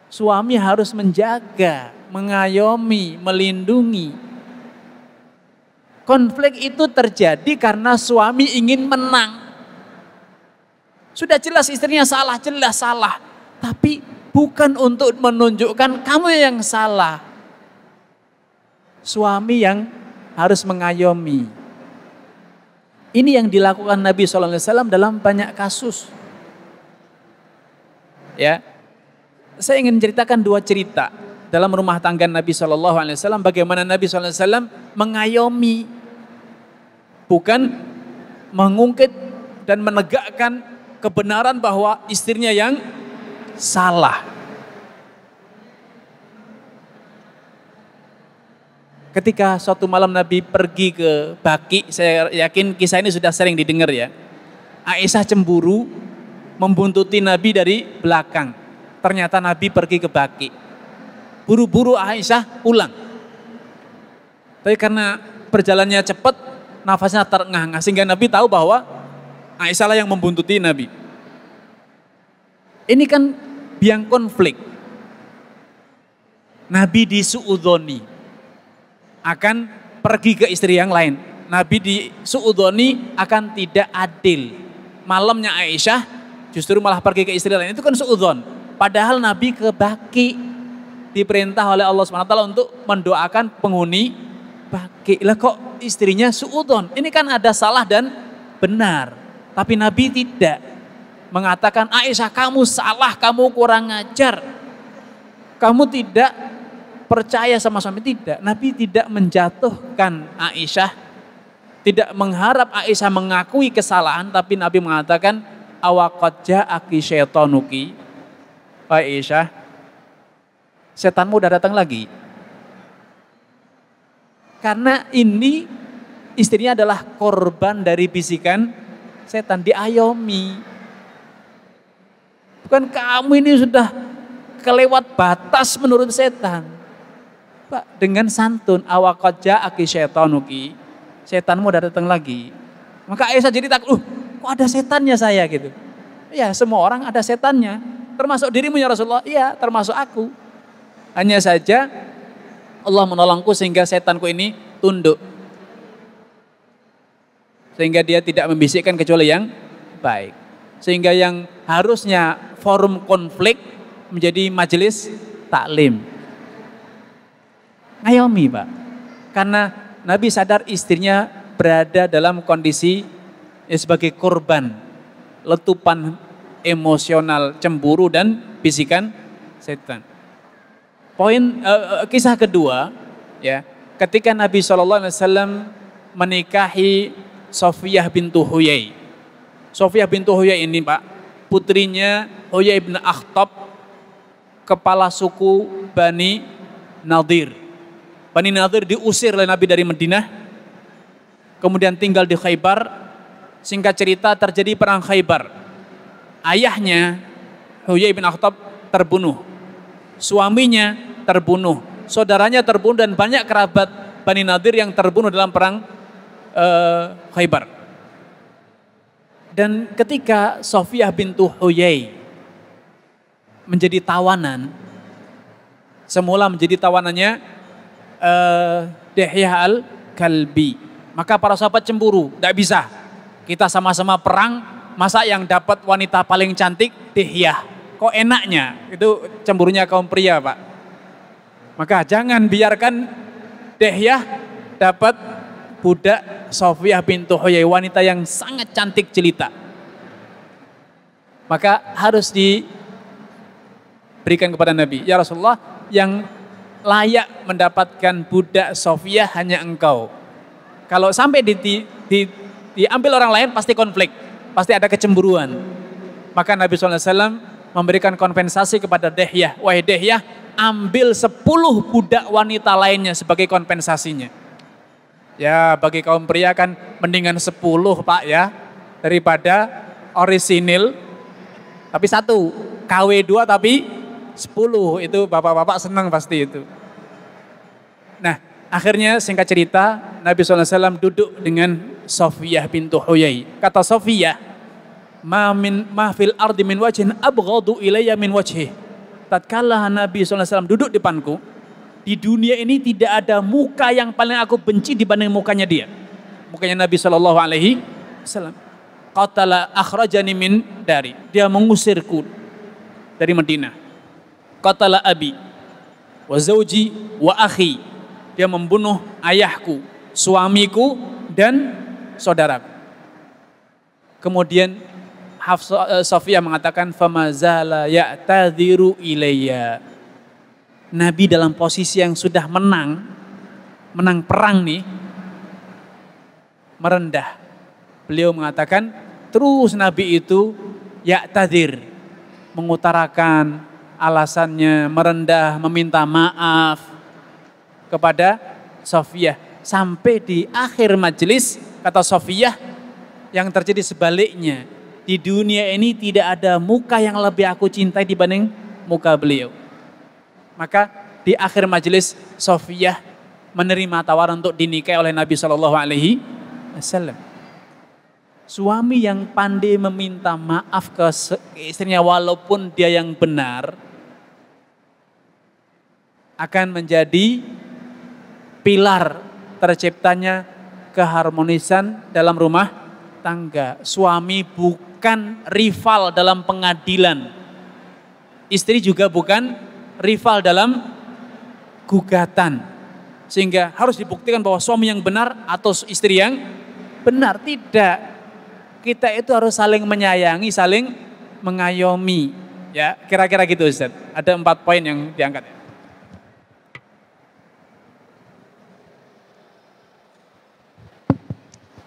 C: Suami harus menjaga, mengayomi, melindungi. Konflik itu terjadi karena suami ingin menang. Sudah jelas istrinya salah, jelas salah. Tapi bukan untuk menunjukkan kamu yang salah Suami yang harus mengayomi. Ini yang dilakukan Nabi SAW dalam banyak kasus. Ya, saya ingin ceritakan dua cerita dalam rumah tangga Nabi SAW. Bagaimana Nabi SAW mengayomi, bukan mengungkit dan menegakkan kebenaran bahwa istrinya yang salah. Ketika suatu malam Nabi pergi ke Baki, saya yakin kisah ini sudah sering didengar ya. Aisyah cemburu membuntuti Nabi dari belakang. Ternyata Nabi pergi ke Baki. Buru-buru Aisyah pulang. Tapi karena berjalannya cepat, nafasnya terengah-engah sehingga Nabi tahu bahwa Aisyah lah yang membuntuti Nabi. Ini kan biang konflik. Nabi disuudoni, akan pergi ke istri yang lain. Nabi di suudoni akan tidak adil. Malamnya Aisyah justru malah pergi ke istri lain. Itu kan suudon. Padahal Nabi ke diperintah oleh Allah SWT untuk mendoakan penghuni Baki. Lah kok istrinya suudon? Ini kan ada salah dan benar. Tapi Nabi tidak mengatakan Aisyah kamu salah, kamu kurang ajar. Kamu tidak percaya sama suami tidak. Nabi tidak menjatuhkan Aisyah, tidak mengharap Aisyah mengakui kesalahan, tapi Nabi mengatakan awakot setonuki, pak Aisyah, setanmu udah datang lagi. Karena ini istrinya adalah korban dari bisikan setan diayomi. Bukan kamu ini sudah kelewat batas menurut setan. Pak, dengan santun awakoja aki nuki setanmu udah datang lagi. Maka Aisyah jadi takut, uh, kok ada setannya saya gitu. Ya semua orang ada setannya, termasuk dirimu ya Rasulullah, iya termasuk aku. Hanya saja Allah menolongku sehingga setanku ini tunduk. Sehingga dia tidak membisikkan kecuali yang baik. Sehingga yang harusnya forum konflik menjadi majelis taklim. Naomi Pak. Karena Nabi sadar istrinya berada dalam kondisi ya, sebagai korban letupan emosional cemburu dan bisikan setan. Poin uh, kisah kedua ya, ketika Nabi Shallallahu alaihi wasallam menikahi Sofiyah bintu Huyai. Sofiyah bintu Huyai ini Pak, putrinya Huyai bin Akhtab, kepala suku Bani Nadir. Bani Nadir diusir oleh Nabi dari Madinah, kemudian tinggal di Khaybar. Singkat cerita terjadi perang Khaybar. Ayahnya Huyai bin Akhtab terbunuh. Suaminya terbunuh. Saudaranya terbunuh dan banyak kerabat Bani Nadir yang terbunuh dalam perang uh, Khaybar. Dan ketika Sofiah bintu Huyai menjadi tawanan, semula menjadi tawanannya Eh, Dhiaal galbi, al-Kalbi. Maka para sahabat cemburu, tidak bisa. Kita sama-sama perang, masa yang dapat wanita paling cantik Dehya. Kok enaknya? Itu cemburunya kaum pria, Pak. Maka jangan biarkan Dehya dapat budak Sofiah pintu, Huyai, wanita yang sangat cantik jelita. Maka harus diberikan kepada Nabi. Ya Rasulullah, yang layak mendapatkan budak Sofia hanya engkau. Kalau sampai di, di, di, diambil orang lain pasti konflik, pasti ada kecemburuan. Maka Nabi SAW memberikan kompensasi kepada Dehyah. Wahai Dehyah, ambil 10 budak wanita lainnya sebagai kompensasinya. Ya bagi kaum pria kan mendingan 10 pak ya daripada orisinil tapi satu KW2 tapi 10 itu bapak-bapak senang pasti itu. Nah, akhirnya singkat cerita Nabi SAW duduk dengan Sofiyah pintu Huyai. Kata Sofiyah, ma min ma fil ardi min wajhin abghadu ilayya min wajhi. Tatkala Nabi SAW duduk di depanku, di dunia ini tidak ada muka yang paling aku benci dibanding mukanya dia. Mukanya Nabi saw Alaihi Wasallam. Qatala akhrajani min dari. Dia mengusirku dari Madinah qatala abi wa zauji wa akhi. Dia membunuh ayahku, suamiku dan saudaraku. Kemudian eh, Safiyah Sofia mengatakan famazala ya'tadhiru ilayya. Nabi dalam posisi yang sudah menang, menang perang nih, merendah. Beliau mengatakan, terus Nabi itu ya tadir, mengutarakan alasannya merendah, meminta maaf kepada Sofiah Sampai di akhir majelis, kata Sofiah yang terjadi sebaliknya. Di dunia ini tidak ada muka yang lebih aku cintai dibanding muka beliau. Maka di akhir majelis, Sofiah menerima tawaran untuk dinikahi oleh Nabi Shallallahu Alaihi Wasallam suami yang pandai meminta maaf ke istrinya walaupun dia yang benar akan menjadi pilar terciptanya keharmonisan dalam rumah tangga. Suami bukan rival dalam pengadilan. Istri juga bukan rival dalam gugatan. Sehingga harus dibuktikan bahwa suami yang benar atau istri yang benar. Tidak. Kita itu harus saling menyayangi, saling mengayomi. Ya, kira-kira gitu Ustaz. Ada empat poin yang diangkat ya.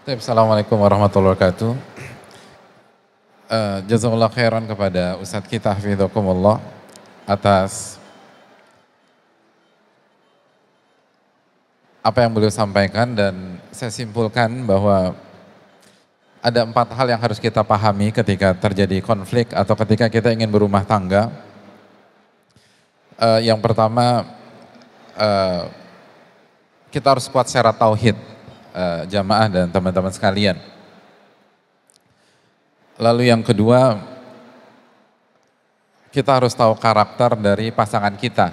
A: Assalamualaikum warahmatullahi wabarakatuh. Uh, jazakallah khairan kepada Ustadz kita Hafidhukumullah atas apa yang beliau sampaikan dan saya simpulkan bahwa ada empat hal yang harus kita pahami ketika terjadi konflik atau ketika kita ingin berumah tangga. Uh, yang pertama, uh, kita harus kuat secara tauhid Eh, jamaah dan teman-teman sekalian. Lalu yang kedua, kita harus tahu karakter dari pasangan kita.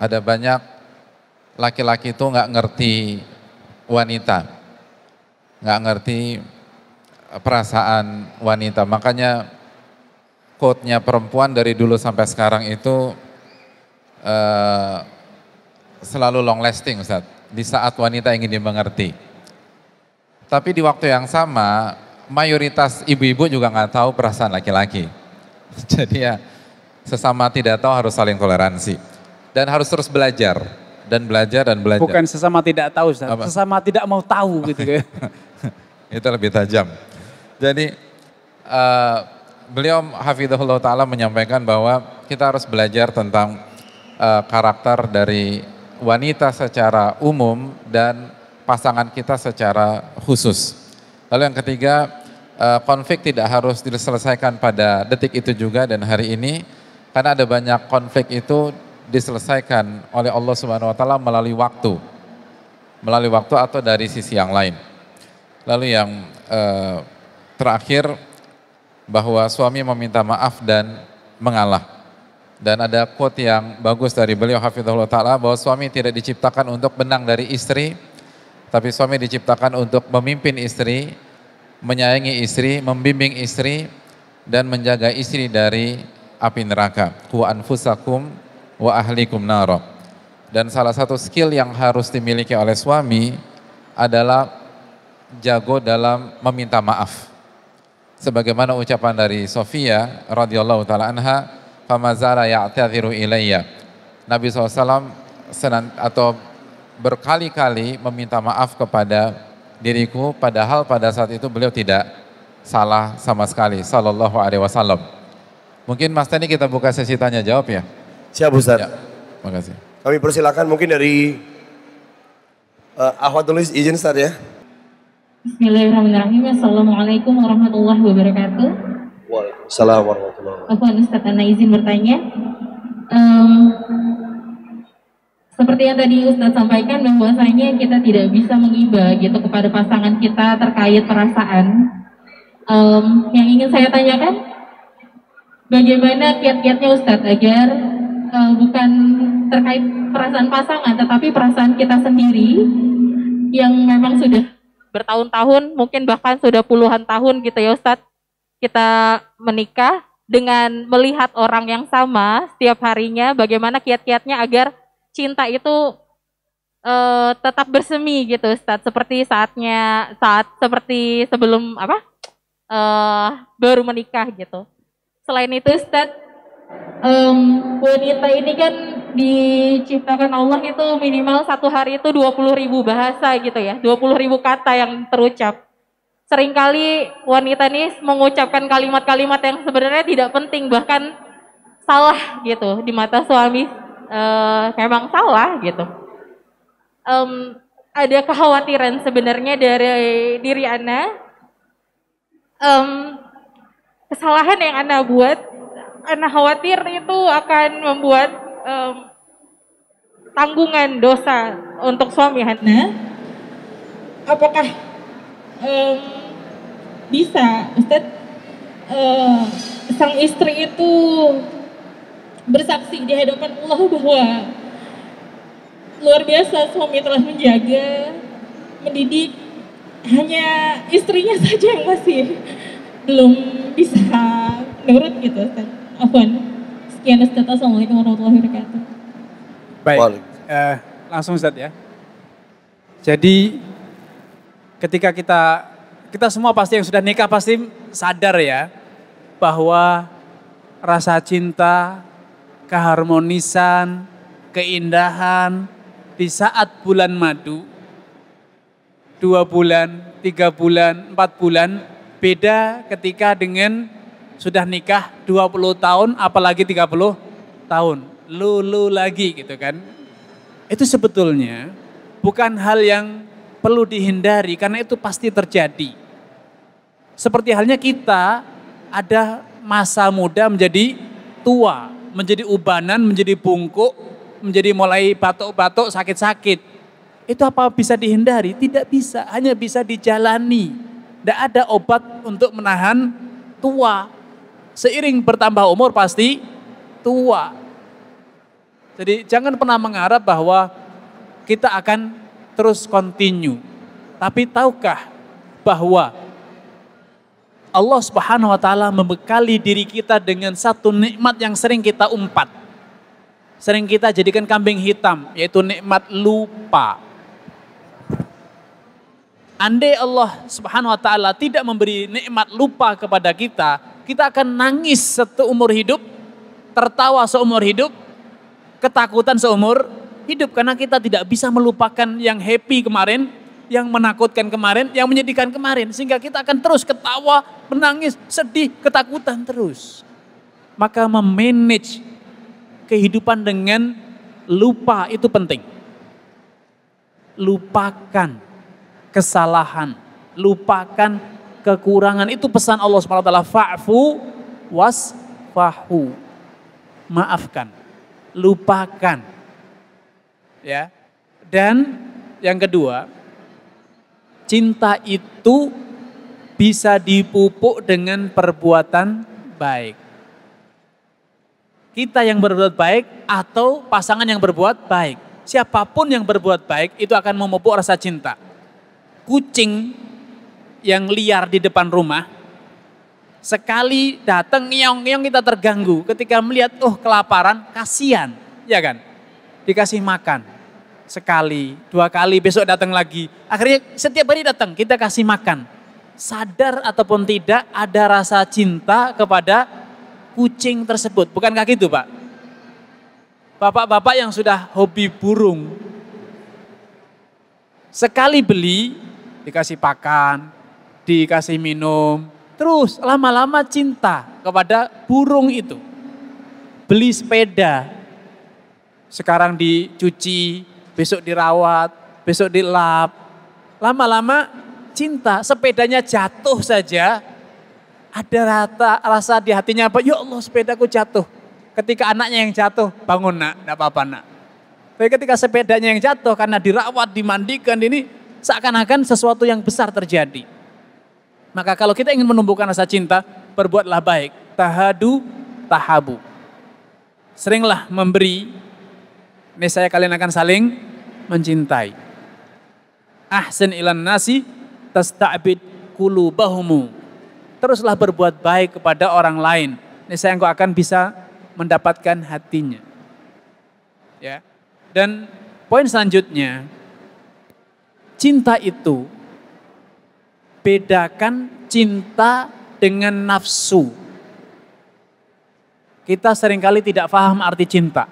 A: Ada banyak laki-laki itu nggak ngerti wanita, nggak ngerti perasaan wanita. Makanya quote-nya perempuan dari dulu sampai sekarang itu uh, selalu long lasting Ustaz. Di saat wanita ingin dimengerti. Tapi di waktu yang sama, mayoritas ibu-ibu juga nggak tahu perasaan laki-laki. Jadi ya sesama tidak tahu harus saling toleransi dan harus terus belajar dan belajar dan belajar. Bukan
C: sesama tidak tahu, Ustaz. Apa? sesama tidak mau tahu gitu ya.
A: Itu lebih tajam. Jadi uh, beliau Hafidhullah Ta'ala menyampaikan bahwa kita harus belajar tentang uh, karakter dari wanita secara umum dan pasangan kita secara khusus. Lalu yang ketiga, eh, konflik tidak harus diselesaikan pada detik itu juga dan hari ini karena ada banyak konflik itu diselesaikan oleh Allah Subhanahu wa taala melalui waktu. Melalui waktu atau dari sisi yang lain. Lalu yang eh, terakhir bahwa suami meminta maaf dan mengalah. Dan ada quote yang bagus dari beliau Hafidhullah Ta'ala bahwa suami tidak diciptakan untuk benang dari istri, tapi suami diciptakan untuk memimpin istri, menyayangi istri, membimbing istri, dan menjaga istri dari api neraka. Ku anfusakum wa ahlikum naro. Dan salah satu skill yang harus dimiliki oleh suami adalah jago dalam meminta maaf. Sebagaimana ucapan dari Sofia radhiyallahu taala anha, "Famazala ya'tadhiru ilayya." Nabi SAW senant, atau berkali-kali meminta maaf kepada diriku padahal pada saat itu beliau tidak salah sama sekali sallallahu alaihi wasallam. Mungkin Mas Tani kita buka sesi tanya jawab ya. Siap Ustaz. Ya,
B: makasih. Kami persilakan mungkin dari uh, Ahwat tulis izin Ustaz ya.
D: Bismillahirrahmanirrahim. Assalamualaikum warahmatullahi wabarakatuh.
B: Waalaikumsalam warahmatullahi
D: wabarakatuh. Ustaz izin bertanya seperti yang tadi Ustadz sampaikan bahwasanya kita tidak bisa mengiba gitu kepada pasangan kita terkait perasaan. Um, yang ingin saya tanyakan, bagaimana kiat-kiatnya Ustadz agar uh, bukan terkait perasaan pasangan, tetapi perasaan kita sendiri yang memang sudah bertahun-tahun, mungkin bahkan sudah puluhan tahun gitu ya Ustadz, kita menikah dengan melihat orang yang sama setiap harinya, bagaimana kiat-kiatnya agar cinta itu uh, tetap bersemi gitu Ustaz seperti saatnya saat seperti sebelum apa uh, baru menikah gitu selain itu Ustaz um, wanita ini kan diciptakan Allah itu minimal satu hari itu 20 ribu bahasa gitu ya 20 ribu kata yang terucap seringkali wanita ini mengucapkan kalimat-kalimat yang sebenarnya tidak penting bahkan salah gitu di mata suami uh, memang salah gitu. Um, ada kekhawatiran sebenarnya dari diri Ana. Um, kesalahan yang Ana buat, Ana khawatir itu akan membuat um, tanggungan dosa untuk suami Ana. Apakah um, bisa Ustadz uh, sang istri itu bersaksi di hadapan Allah bahwa luar biasa suami telah menjaga, mendidik hanya istrinya saja yang masih belum bisa nurut gitu Afwan. Sekian Ustaz. Assalamualaikum warahmatullahi wabarakatuh.
C: Baik. Uh, langsung Ustaz ya. Jadi ketika kita kita semua pasti yang sudah nikah pasti sadar ya bahwa rasa cinta, keharmonisan, keindahan di saat bulan madu. Dua bulan, tiga bulan, empat bulan, beda ketika dengan sudah nikah 20 tahun, apalagi 30 tahun. Lulu lagi gitu kan. Itu sebetulnya bukan hal yang perlu dihindari karena itu pasti terjadi. Seperti halnya kita ada masa muda menjadi tua menjadi ubanan, menjadi bungkuk, menjadi mulai batuk-batuk, sakit-sakit. Itu apa bisa dihindari? Tidak bisa, hanya bisa dijalani. Tidak ada obat untuk menahan tua. Seiring bertambah umur pasti tua. Jadi jangan pernah mengharap bahwa kita akan terus continue. Tapi tahukah bahwa Allah Subhanahu wa taala membekali diri kita dengan satu nikmat yang sering kita umpat. Sering kita jadikan kambing hitam, yaitu nikmat lupa. Andai Allah Subhanahu wa taala tidak memberi nikmat lupa kepada kita, kita akan nangis satu umur hidup, tertawa seumur hidup, ketakutan seumur hidup karena kita tidak bisa melupakan yang happy kemarin, yang menakutkan kemarin, yang menyedihkan kemarin. Sehingga kita akan terus ketawa, menangis, sedih, ketakutan terus. Maka memanage kehidupan dengan lupa itu penting. Lupakan kesalahan, lupakan kekurangan. Itu pesan Allah SWT. Fa'fu fahu, Maafkan, lupakan. Ya. Dan yang kedua, Cinta itu bisa dipupuk dengan perbuatan baik. Kita yang berbuat baik atau pasangan yang berbuat baik. Siapapun yang berbuat baik itu akan memupuk rasa cinta. Kucing yang liar di depan rumah sekali datang ngiong-ngiong kita terganggu ketika melihat oh kelaparan kasihan ya kan dikasih makan sekali, dua kali, besok datang lagi. Akhirnya setiap hari datang, kita kasih makan. Sadar ataupun tidak ada rasa cinta kepada kucing tersebut. Bukankah gitu Pak? Bapak-bapak yang sudah hobi burung, sekali beli dikasih pakan, dikasih minum, terus lama-lama cinta kepada burung itu. Beli sepeda, sekarang dicuci, besok dirawat, besok dilap. Lama-lama cinta, sepedanya jatuh saja, ada rata, rasa di hatinya apa, ya Allah sepedaku jatuh. Ketika anaknya yang jatuh, bangun nak, tidak apa-apa nak. Tapi ketika sepedanya yang jatuh karena dirawat, dimandikan ini, seakan-akan sesuatu yang besar terjadi. Maka kalau kita ingin menumbuhkan rasa cinta, berbuatlah baik. Tahadu, tahabu. Seringlah memberi, ini saya kalian akan saling mencintai. Ahsan ilan nasi tasta'bid kulubahumu. Teruslah berbuat baik kepada orang lain. Ini saya engkau akan bisa mendapatkan hatinya. Ya. Dan poin selanjutnya, cinta itu bedakan cinta dengan nafsu. Kita seringkali tidak paham arti cinta.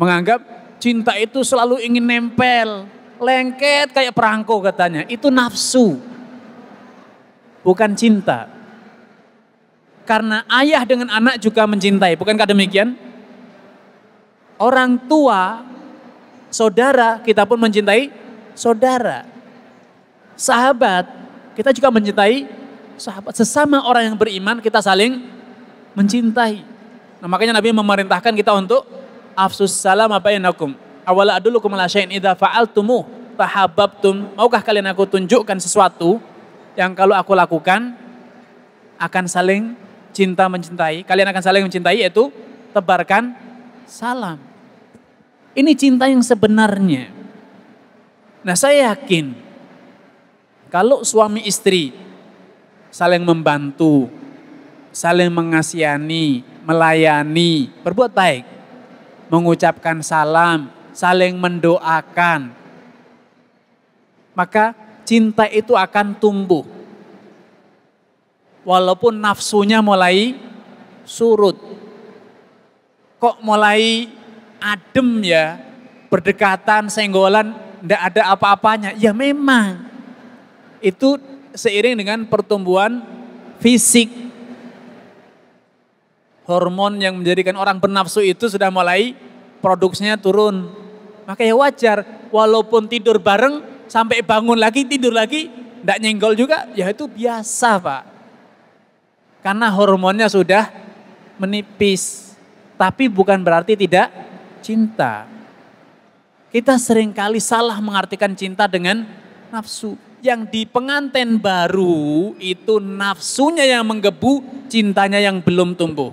C: Menganggap Cinta itu selalu ingin nempel, lengket kayak perangko katanya. Itu nafsu, bukan cinta. Karena ayah dengan anak juga mencintai, bukankah demikian? Orang tua, saudara, kita pun mencintai saudara. Sahabat, kita juga mencintai sahabat. Sesama orang yang beriman, kita saling mencintai. Nah, makanya Nabi memerintahkan kita untuk afsus salam apa yang bainakum awala adulukum ala syai'in tumu fa'altumu tum. maukah kalian aku tunjukkan sesuatu yang kalau aku lakukan akan saling cinta mencintai kalian akan saling mencintai yaitu tebarkan salam ini cinta yang sebenarnya nah saya yakin kalau suami istri saling membantu saling mengasihani melayani berbuat baik mengucapkan salam, saling mendoakan. Maka cinta itu akan tumbuh. Walaupun nafsunya mulai surut. Kok mulai adem ya, berdekatan, senggolan, tidak ada apa-apanya. Ya memang, itu seiring dengan pertumbuhan fisik hormon yang menjadikan orang bernafsu itu sudah mulai produksinya turun. Makanya wajar, walaupun tidur bareng, sampai bangun lagi, tidur lagi, tidak nyenggol juga, ya itu biasa Pak. Karena hormonnya sudah menipis. Tapi bukan berarti tidak cinta. Kita seringkali salah mengartikan cinta dengan nafsu. Yang di penganten baru itu nafsunya yang menggebu, cintanya yang belum tumbuh.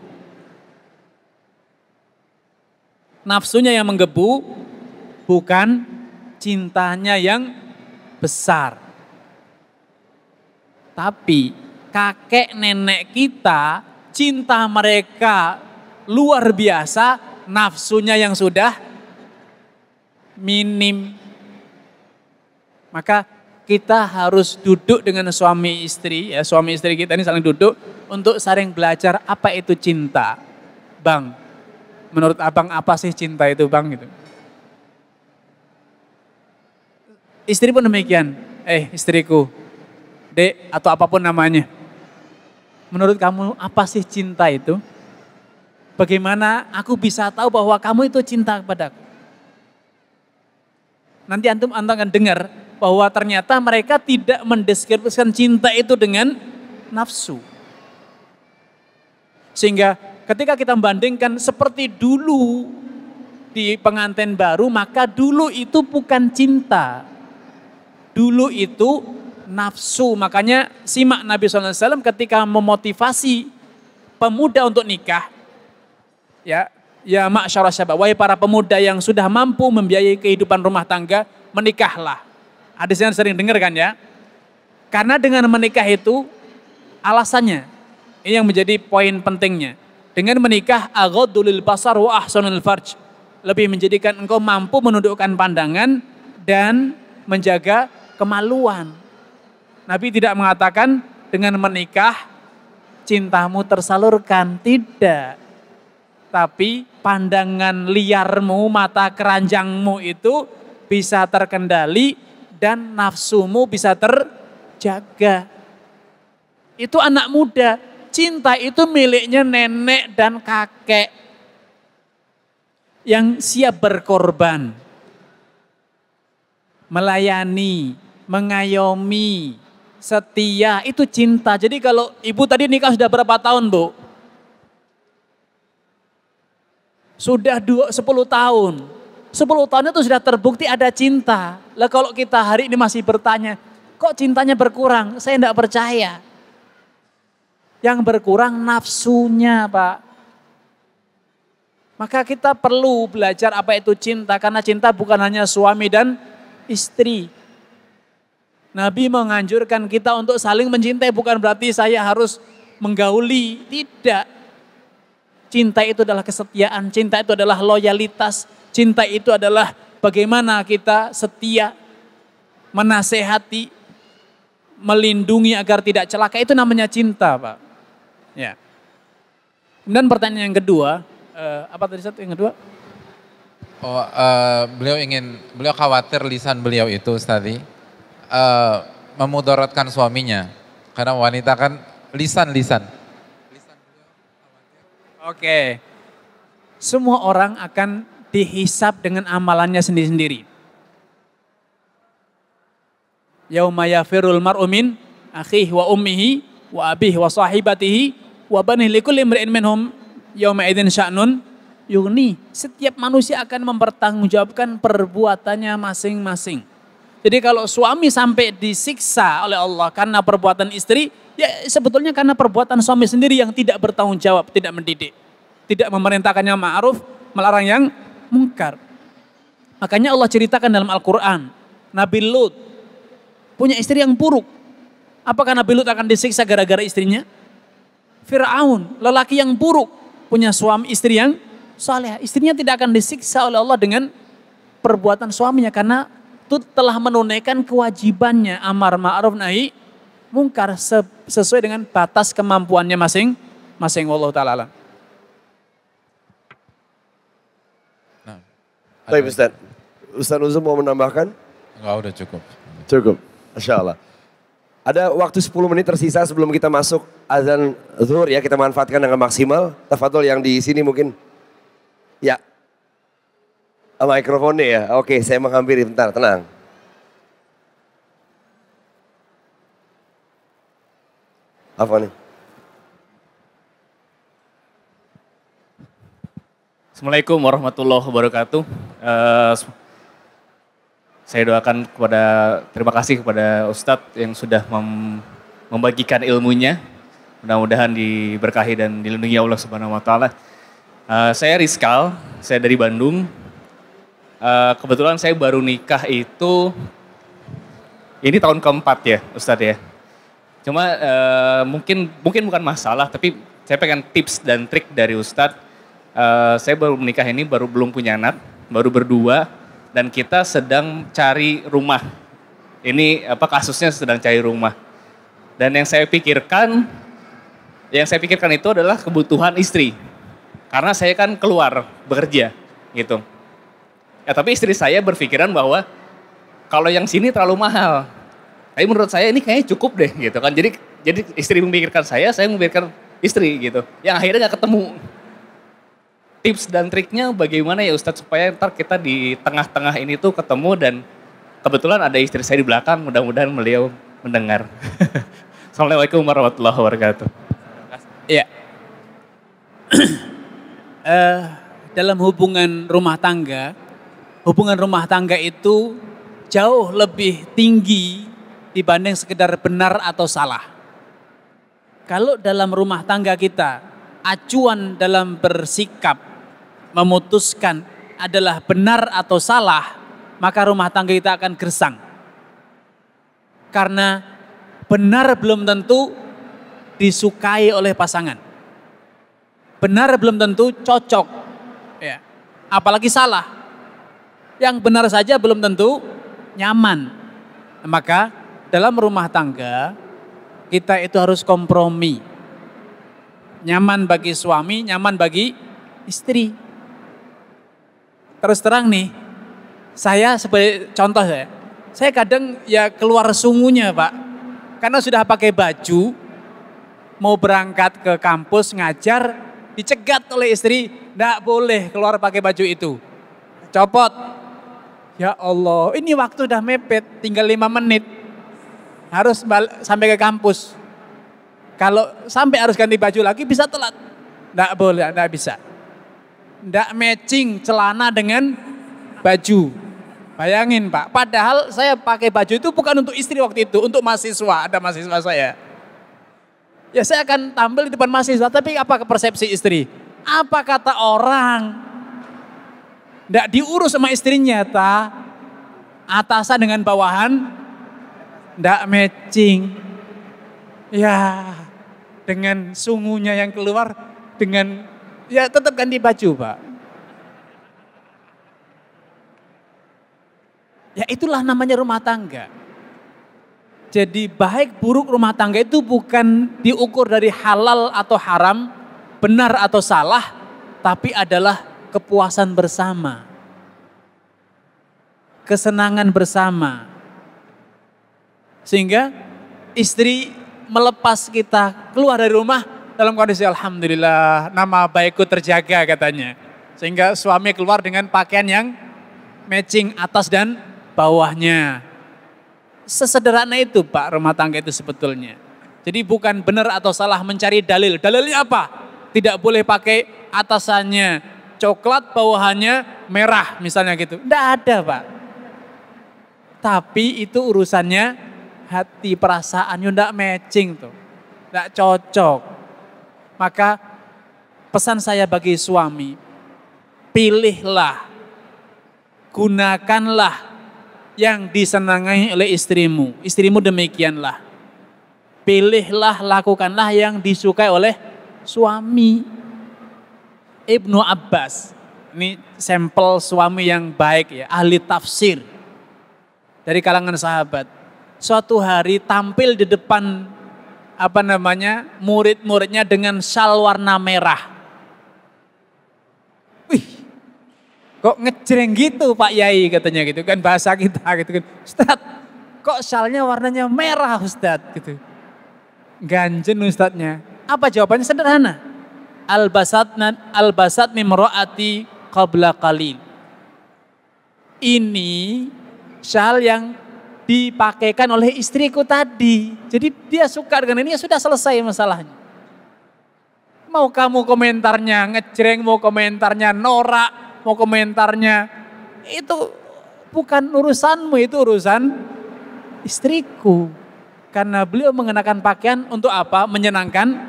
C: nafsunya yang menggebu, bukan cintanya yang besar. Tapi kakek nenek kita, cinta mereka luar biasa, nafsunya yang sudah minim. Maka kita harus duduk dengan suami istri, ya suami istri kita ini saling duduk untuk saling belajar apa itu cinta. Bang, menurut abang apa sih cinta itu bang gitu. Istri pun demikian, eh istriku, dek atau apapun namanya. Menurut kamu apa sih cinta itu? Bagaimana aku bisa tahu bahwa kamu itu cinta kepadaku? Nanti antum antum akan dengar bahwa ternyata mereka tidak mendeskripsikan cinta itu dengan nafsu. Sehingga ketika kita membandingkan seperti dulu di pengantin baru, maka dulu itu bukan cinta. Dulu itu nafsu. Makanya simak Nabi SAW ketika memotivasi pemuda untuk nikah. Ya, ya masyarakat syabab, wahai para pemuda yang sudah mampu membiayai kehidupan rumah tangga, menikahlah. Hadisnya sering dengar kan ya. Karena dengan menikah itu alasannya, ini yang menjadi poin pentingnya. Dengan menikah aghadulil basar wa ahsanul farj. Lebih menjadikan engkau mampu menundukkan pandangan dan menjaga kemaluan. Nabi tidak mengatakan dengan menikah cintamu tersalurkan, tidak. Tapi pandangan liarmu, mata keranjangmu itu bisa terkendali dan nafsumu bisa terjaga. Itu anak muda cinta itu miliknya nenek dan kakek yang siap berkorban, melayani, mengayomi, setia, itu cinta. Jadi kalau ibu tadi nikah sudah berapa tahun, Bu? Sudah 10 tahun. 10 tahun itu sudah terbukti ada cinta. Lah kalau kita hari ini masih bertanya, kok cintanya berkurang? Saya tidak percaya. Yang berkurang nafsunya Pak. Maka kita perlu belajar apa itu cinta. Karena cinta bukan hanya suami dan istri. Nabi menganjurkan kita untuk saling mencintai. Bukan berarti saya harus menggauli. Tidak. Cinta itu adalah kesetiaan. Cinta itu adalah loyalitas. Cinta itu adalah bagaimana kita setia. Menasehati. Melindungi agar tidak celaka. Itu namanya cinta Pak. Ya. Dan pertanyaan yang kedua, uh, apa tadi satu yang kedua?
A: Oh, uh, beliau ingin, beliau khawatir lisan beliau itu tadi uh, eh, memudaratkan suaminya, karena wanita kan lisan-lisan.
C: Oke, semua orang akan dihisap dengan amalannya sendiri-sendiri. Yaumaya firul mar'umin akhih wa ummihi wa abih wa sahibatihi Wa banih likulli imri'in minhum yawma idzin sya'nun yugni. Setiap manusia akan mempertanggungjawabkan perbuatannya masing-masing. Jadi kalau suami sampai disiksa oleh Allah karena perbuatan istri, ya sebetulnya karena perbuatan suami sendiri yang tidak bertanggung jawab, tidak mendidik. Tidak memerintahkannya ma'ruf, melarang yang mungkar. Makanya Allah ceritakan dalam Al-Quran, Nabi Lut punya istri yang buruk. Apakah Nabi Lut akan disiksa gara-gara istrinya? Fir'aun, lelaki yang buruk, punya suami istri yang soleh. Istrinya tidak akan disiksa oleh Allah dengan perbuatan suaminya karena itu telah menunaikan kewajibannya amar ma'ruf nahi mungkar sesuai dengan batas kemampuannya masing masing wallahu taala.
B: Nah. Baik Ustaz. Ustaz Uzum mau menambahkan?
C: Enggak, udah cukup. Cukup.
B: Masya Allah. Ada waktu 10 menit tersisa sebelum kita masuk azan zuhur ya. Kita manfaatkan dengan maksimal. Tafadol yang di sini mungkin. Ya. Ah, mikrofonnya ya. Oke, saya menghampiri bentar, tenang. Apa nih?
E: Assalamualaikum warahmatullahi wabarakatuh. Uh, saya doakan kepada terima kasih kepada Ustadz yang sudah mem, membagikan ilmunya. Mudah-mudahan diberkahi dan dilindungi ya Allah Subhanahu wa taala. Uh, saya Rizkal, saya dari Bandung. Uh, kebetulan saya baru nikah itu ini tahun keempat ya, Ustadz ya. Cuma uh, mungkin mungkin bukan masalah, tapi saya pengen tips dan trik dari Ustadz. Uh, saya baru menikah ini baru belum punya anak, baru berdua dan kita sedang cari rumah. Ini apa kasusnya sedang cari rumah. Dan yang saya pikirkan, yang saya pikirkan itu adalah kebutuhan istri. Karena saya kan keluar bekerja gitu. Ya tapi istri saya berpikiran bahwa kalau yang sini terlalu mahal. Tapi menurut saya ini kayaknya cukup deh gitu kan. Jadi jadi istri memikirkan saya, saya memikirkan istri gitu. Yang akhirnya nggak ketemu tips dan triknya bagaimana ya Ustadz supaya ntar kita di tengah-tengah ini tuh ketemu dan kebetulan ada istri saya di belakang mudah-mudahan beliau mendengar. Assalamualaikum warahmatullahi wabarakatuh.
C: Iya. uh, dalam hubungan rumah tangga, hubungan rumah tangga itu jauh lebih tinggi dibanding sekedar benar atau salah. Kalau dalam rumah tangga kita acuan dalam bersikap memutuskan adalah benar atau salah, maka rumah tangga kita akan gersang. Karena benar belum tentu disukai oleh pasangan. Benar belum tentu cocok. Ya. Apalagi salah. Yang benar saja belum tentu nyaman. Maka dalam rumah tangga kita itu harus kompromi. Nyaman bagi suami, nyaman bagi istri terus terang nih, saya sebagai contoh ya, saya kadang ya keluar sungguhnya Pak. Karena sudah pakai baju, mau berangkat ke kampus ngajar, dicegat oleh istri, tidak boleh keluar pakai baju itu. Copot. Ya Allah, ini waktu udah mepet, tinggal lima menit. Harus sampai ke kampus. Kalau sampai harus ganti baju lagi bisa telat. Tidak boleh, tidak bisa. Tidak matching celana dengan baju. Bayangin Pak, padahal saya pakai baju itu bukan untuk istri waktu itu, untuk mahasiswa, ada mahasiswa saya. Ya saya akan tampil di depan mahasiswa, tapi apa persepsi istri? Apa kata orang? Tidak diurus sama istrinya, ta. Atasan dengan bawahan, tidak matching. Ya, dengan sungunya yang keluar, dengan Ya tetap ganti baju Pak. Ya itulah namanya rumah tangga. Jadi baik buruk rumah tangga itu bukan diukur dari halal atau haram, benar atau salah, tapi adalah kepuasan bersama. Kesenangan bersama. Sehingga istri melepas kita keluar dari rumah dalam kondisi alhamdulillah nama baikku terjaga katanya. Sehingga suami keluar dengan pakaian yang matching atas dan bawahnya. Sesederhana itu Pak rumah tangga itu sebetulnya. Jadi bukan benar atau salah mencari dalil. Dalilnya apa? Tidak boleh pakai atasannya coklat, bawahannya merah misalnya gitu. Tidak ada Pak. Tapi itu urusannya hati perasaan, tidak matching tuh. Tidak cocok. Maka pesan saya bagi suami, pilihlah, gunakanlah yang disenangi oleh istrimu. Istrimu demikianlah. Pilihlah, lakukanlah yang disukai oleh suami. Ibnu Abbas, ini sampel suami yang baik ya, ahli tafsir dari kalangan sahabat. Suatu hari tampil di depan apa namanya murid-muridnya dengan sal warna merah. Wih, kok ngejreng gitu Pak Yai katanya gitu kan bahasa kita gitu kan. Ustaz, kok salnya warnanya merah Ustaz gitu. Ganjen Ustaznya. Apa jawabannya sederhana. Albasat albasat mimroati qabla kali. Ini sal yang dipakaikan oleh istriku tadi. Jadi dia suka dengan ini, ya sudah selesai masalahnya. Mau kamu komentarnya ngejreng, mau komentarnya norak, mau komentarnya itu bukan urusanmu, itu urusan istriku. Karena beliau mengenakan pakaian untuk apa? Menyenangkan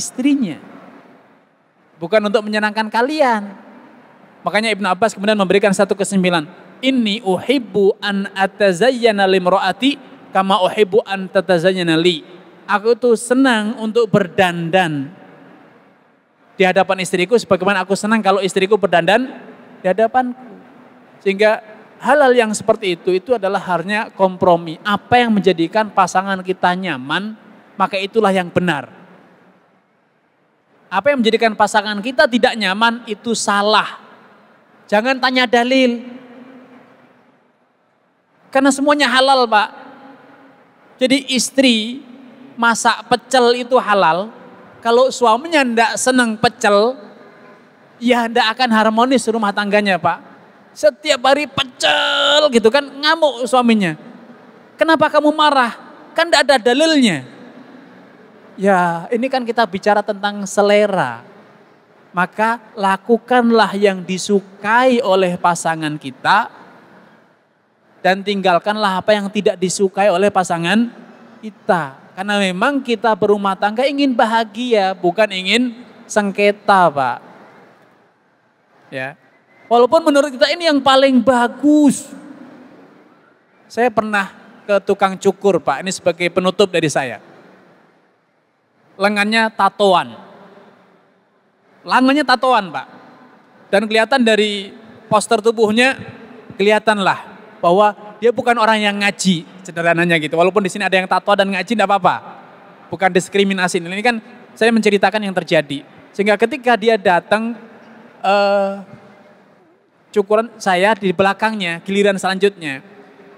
C: istrinya. Bukan untuk menyenangkan kalian. Makanya Ibnu Abbas kemudian memberikan satu kesimpulan Inni uhibbu an atazayyana limro'ati kama uhibbu an tatazayyana li. Aku tuh senang untuk berdandan di hadapan istriku sebagaimana aku senang kalau istriku berdandan di hadapanku. Sehingga halal yang seperti itu itu adalah harnya kompromi. Apa yang menjadikan pasangan kita nyaman, maka itulah yang benar. Apa yang menjadikan pasangan kita tidak nyaman itu salah. Jangan tanya dalil. Karena semuanya halal pak. Jadi istri masak pecel itu halal. Kalau suaminya tidak senang pecel, ya tidak akan harmonis rumah tangganya pak. Setiap hari pecel gitu kan ngamuk suaminya. Kenapa kamu marah? Kan tidak ada dalilnya. Ya, ini kan kita bicara tentang selera. Maka lakukanlah yang disukai oleh pasangan kita dan tinggalkanlah apa yang tidak disukai oleh pasangan kita. Karena memang kita berumah tangga ingin bahagia, bukan ingin sengketa, Pak. Ya. Walaupun menurut kita ini yang paling bagus. Saya pernah ke tukang cukur, Pak. Ini sebagai penutup dari saya. Lengannya tatoan. Lengannya tatoan, Pak. Dan kelihatan dari poster tubuhnya kelihatanlah bahwa dia bukan orang yang ngaji, sederhananya gitu. Walaupun di sini ada yang tato dan ngaji tidak apa-apa. Bukan diskriminasi. Ini kan saya menceritakan yang terjadi. Sehingga ketika dia datang eh, cukuran saya di belakangnya, giliran selanjutnya.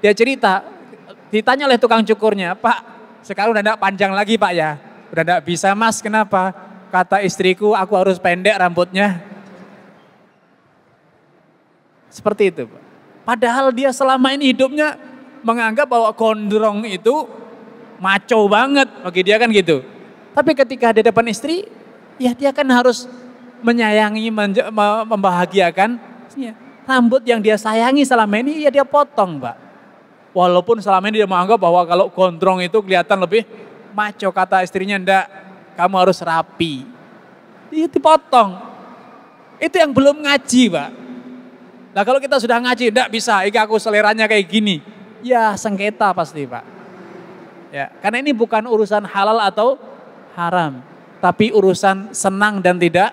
C: Dia cerita, ditanya oleh tukang cukurnya, Pak, sekarang udah tidak panjang lagi Pak ya. Udah tidak bisa mas, kenapa? Kata istriku, aku harus pendek rambutnya. Seperti itu Pak. Padahal dia selama ini hidupnya menganggap bahwa gondrong itu maco banget. Bagi dia kan gitu. Tapi ketika di depan istri, ya dia kan harus menyayangi, membahagiakan. Rambut yang dia sayangi selama ini ya dia potong mbak. Walaupun selama ini dia menganggap bahwa kalau gondrong itu kelihatan lebih maco. Kata istrinya ndak, kamu harus rapi. Dia dipotong. Itu yang belum ngaji pak Nah kalau kita sudah ngaji, enggak bisa, ini aku seleranya kayak gini. Ya sengketa pasti Pak. Ya, karena ini bukan urusan halal atau haram, tapi urusan senang dan tidak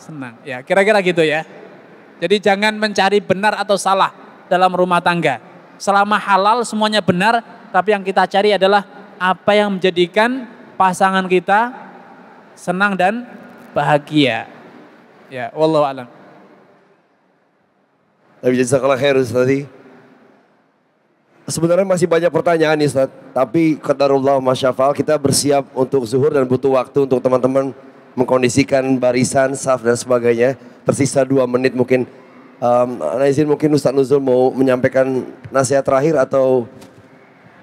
C: senang. Ya, kira-kira gitu ya. Jadi jangan mencari benar atau salah dalam rumah tangga. Selama halal semuanya benar, tapi yang kita cari adalah apa yang menjadikan pasangan kita senang dan
B: bahagia. Ya, wallahualam tapi sekolah khair Ustaz. Sebenarnya masih banyak pertanyaan nih Ustaz, tapi qadarullah masyafal kita bersiap untuk zuhur dan butuh waktu untuk teman-teman mengkondisikan barisan, saf dan sebagainya. Tersisa dua menit mungkin. Um, nah izin mungkin Ustaz Nuzul mau menyampaikan nasihat terakhir atau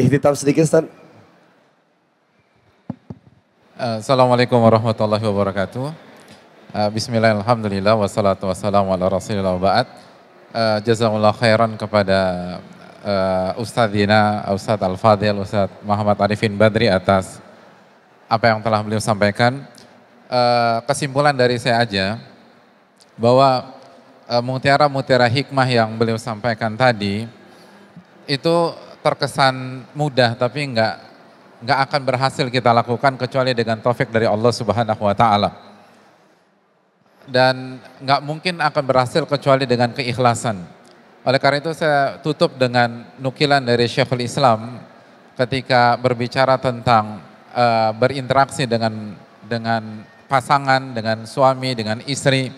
B: ihtitam sedikit Ustaz.
A: Assalamualaikum warahmatullahi wabarakatuh. Eh, bismillahirrahmanirrahim. Wassalatu wassalamu ala rasulillah wa ba'd uh, jazakumullah khairan kepada uh, Ustadzina, Ustadz Al-Fadhil, Ustadz Muhammad Arifin Badri atas apa yang telah beliau sampaikan. Uh, kesimpulan dari saya aja bahwa mutiara-mutiara uh, mutiara -mutiara hikmah yang beliau sampaikan tadi itu terkesan mudah tapi nggak nggak akan berhasil kita lakukan kecuali dengan taufik dari Allah Subhanahu wa taala dan nggak mungkin akan berhasil kecuali dengan keikhlasan. Oleh karena itu saya tutup dengan nukilan dari Syekhul Islam ketika berbicara tentang uh, berinteraksi dengan dengan pasangan, dengan suami, dengan istri.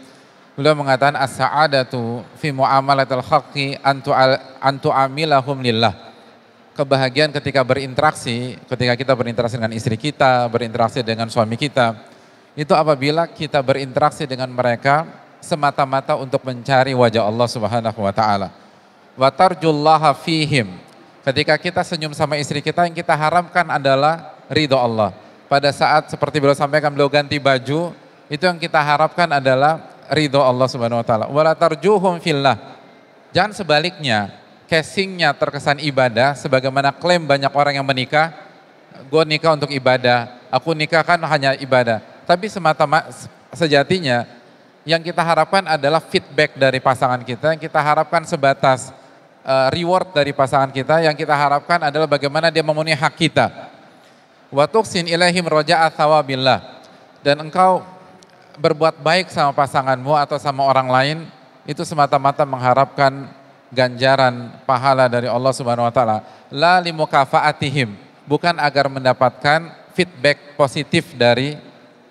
A: Beliau mengatakan as-sa'adatu fi muamalatil haqqi antu antu amilahum lillah. Kebahagiaan ketika berinteraksi, ketika kita berinteraksi dengan istri kita, berinteraksi dengan suami kita, itu apabila kita berinteraksi dengan mereka semata-mata untuk mencari wajah Allah Subhanahu wa taala. Wa fihim. Ketika kita senyum sama istri kita yang kita haramkan adalah ridho Allah. Pada saat seperti beliau sampaikan beliau ganti baju, itu yang kita harapkan adalah ridho Allah Subhanahu wa taala. Wala tarjuhum fillah. Jangan sebaliknya, casingnya terkesan ibadah sebagaimana klaim banyak orang yang menikah, gua nikah untuk ibadah, aku nikah kan hanya ibadah tapi semata mata sejatinya yang kita harapkan adalah feedback dari pasangan kita, yang kita harapkan sebatas uh, reward dari pasangan kita, yang kita harapkan adalah bagaimana dia memenuhi hak kita. Watuksin ilahim roja athawabillah. Dan engkau berbuat baik sama pasanganmu atau sama orang lain, itu semata-mata mengharapkan ganjaran pahala dari Allah Subhanahu wa taala. La limukafaatihim, bukan agar mendapatkan feedback positif dari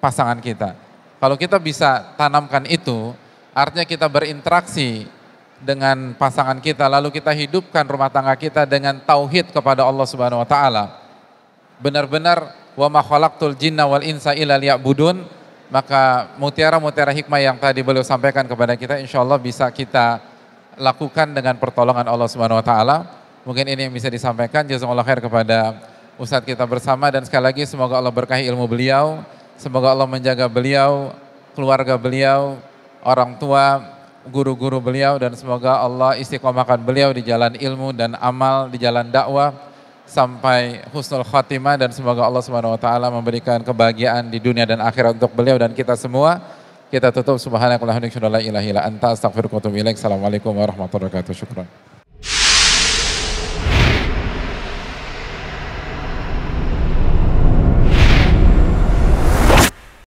A: pasangan kita. Kalau kita bisa tanamkan itu, artinya kita berinteraksi dengan pasangan kita, lalu kita hidupkan rumah tangga kita dengan tauhid kepada Allah Subhanahu wa taala. Benar-benar wa ma jinna wal insa illa liya'budun, maka mutiara-mutiara hikmah yang tadi beliau sampaikan kepada kita insya Allah bisa kita lakukan dengan pertolongan Allah Subhanahu wa taala. Mungkin ini yang bisa disampaikan jazakallahu khair kepada Ustadz kita bersama dan sekali lagi semoga Allah berkahi ilmu beliau Semoga Allah menjaga beliau, keluarga beliau, orang tua, guru-guru beliau dan semoga Allah istiqomahkan beliau di jalan ilmu dan amal, di jalan dakwah sampai husnul khatimah dan semoga Allah Subhanahu wa taala memberikan kebahagiaan di dunia dan akhirat untuk beliau dan kita semua. Kita tutup subhanakallahumma wa bihamdika la ilaha illa anta astaghfiruka wa atubu ilaik. Assalamualaikum warahmatullahi wabarakatuh. Syukran.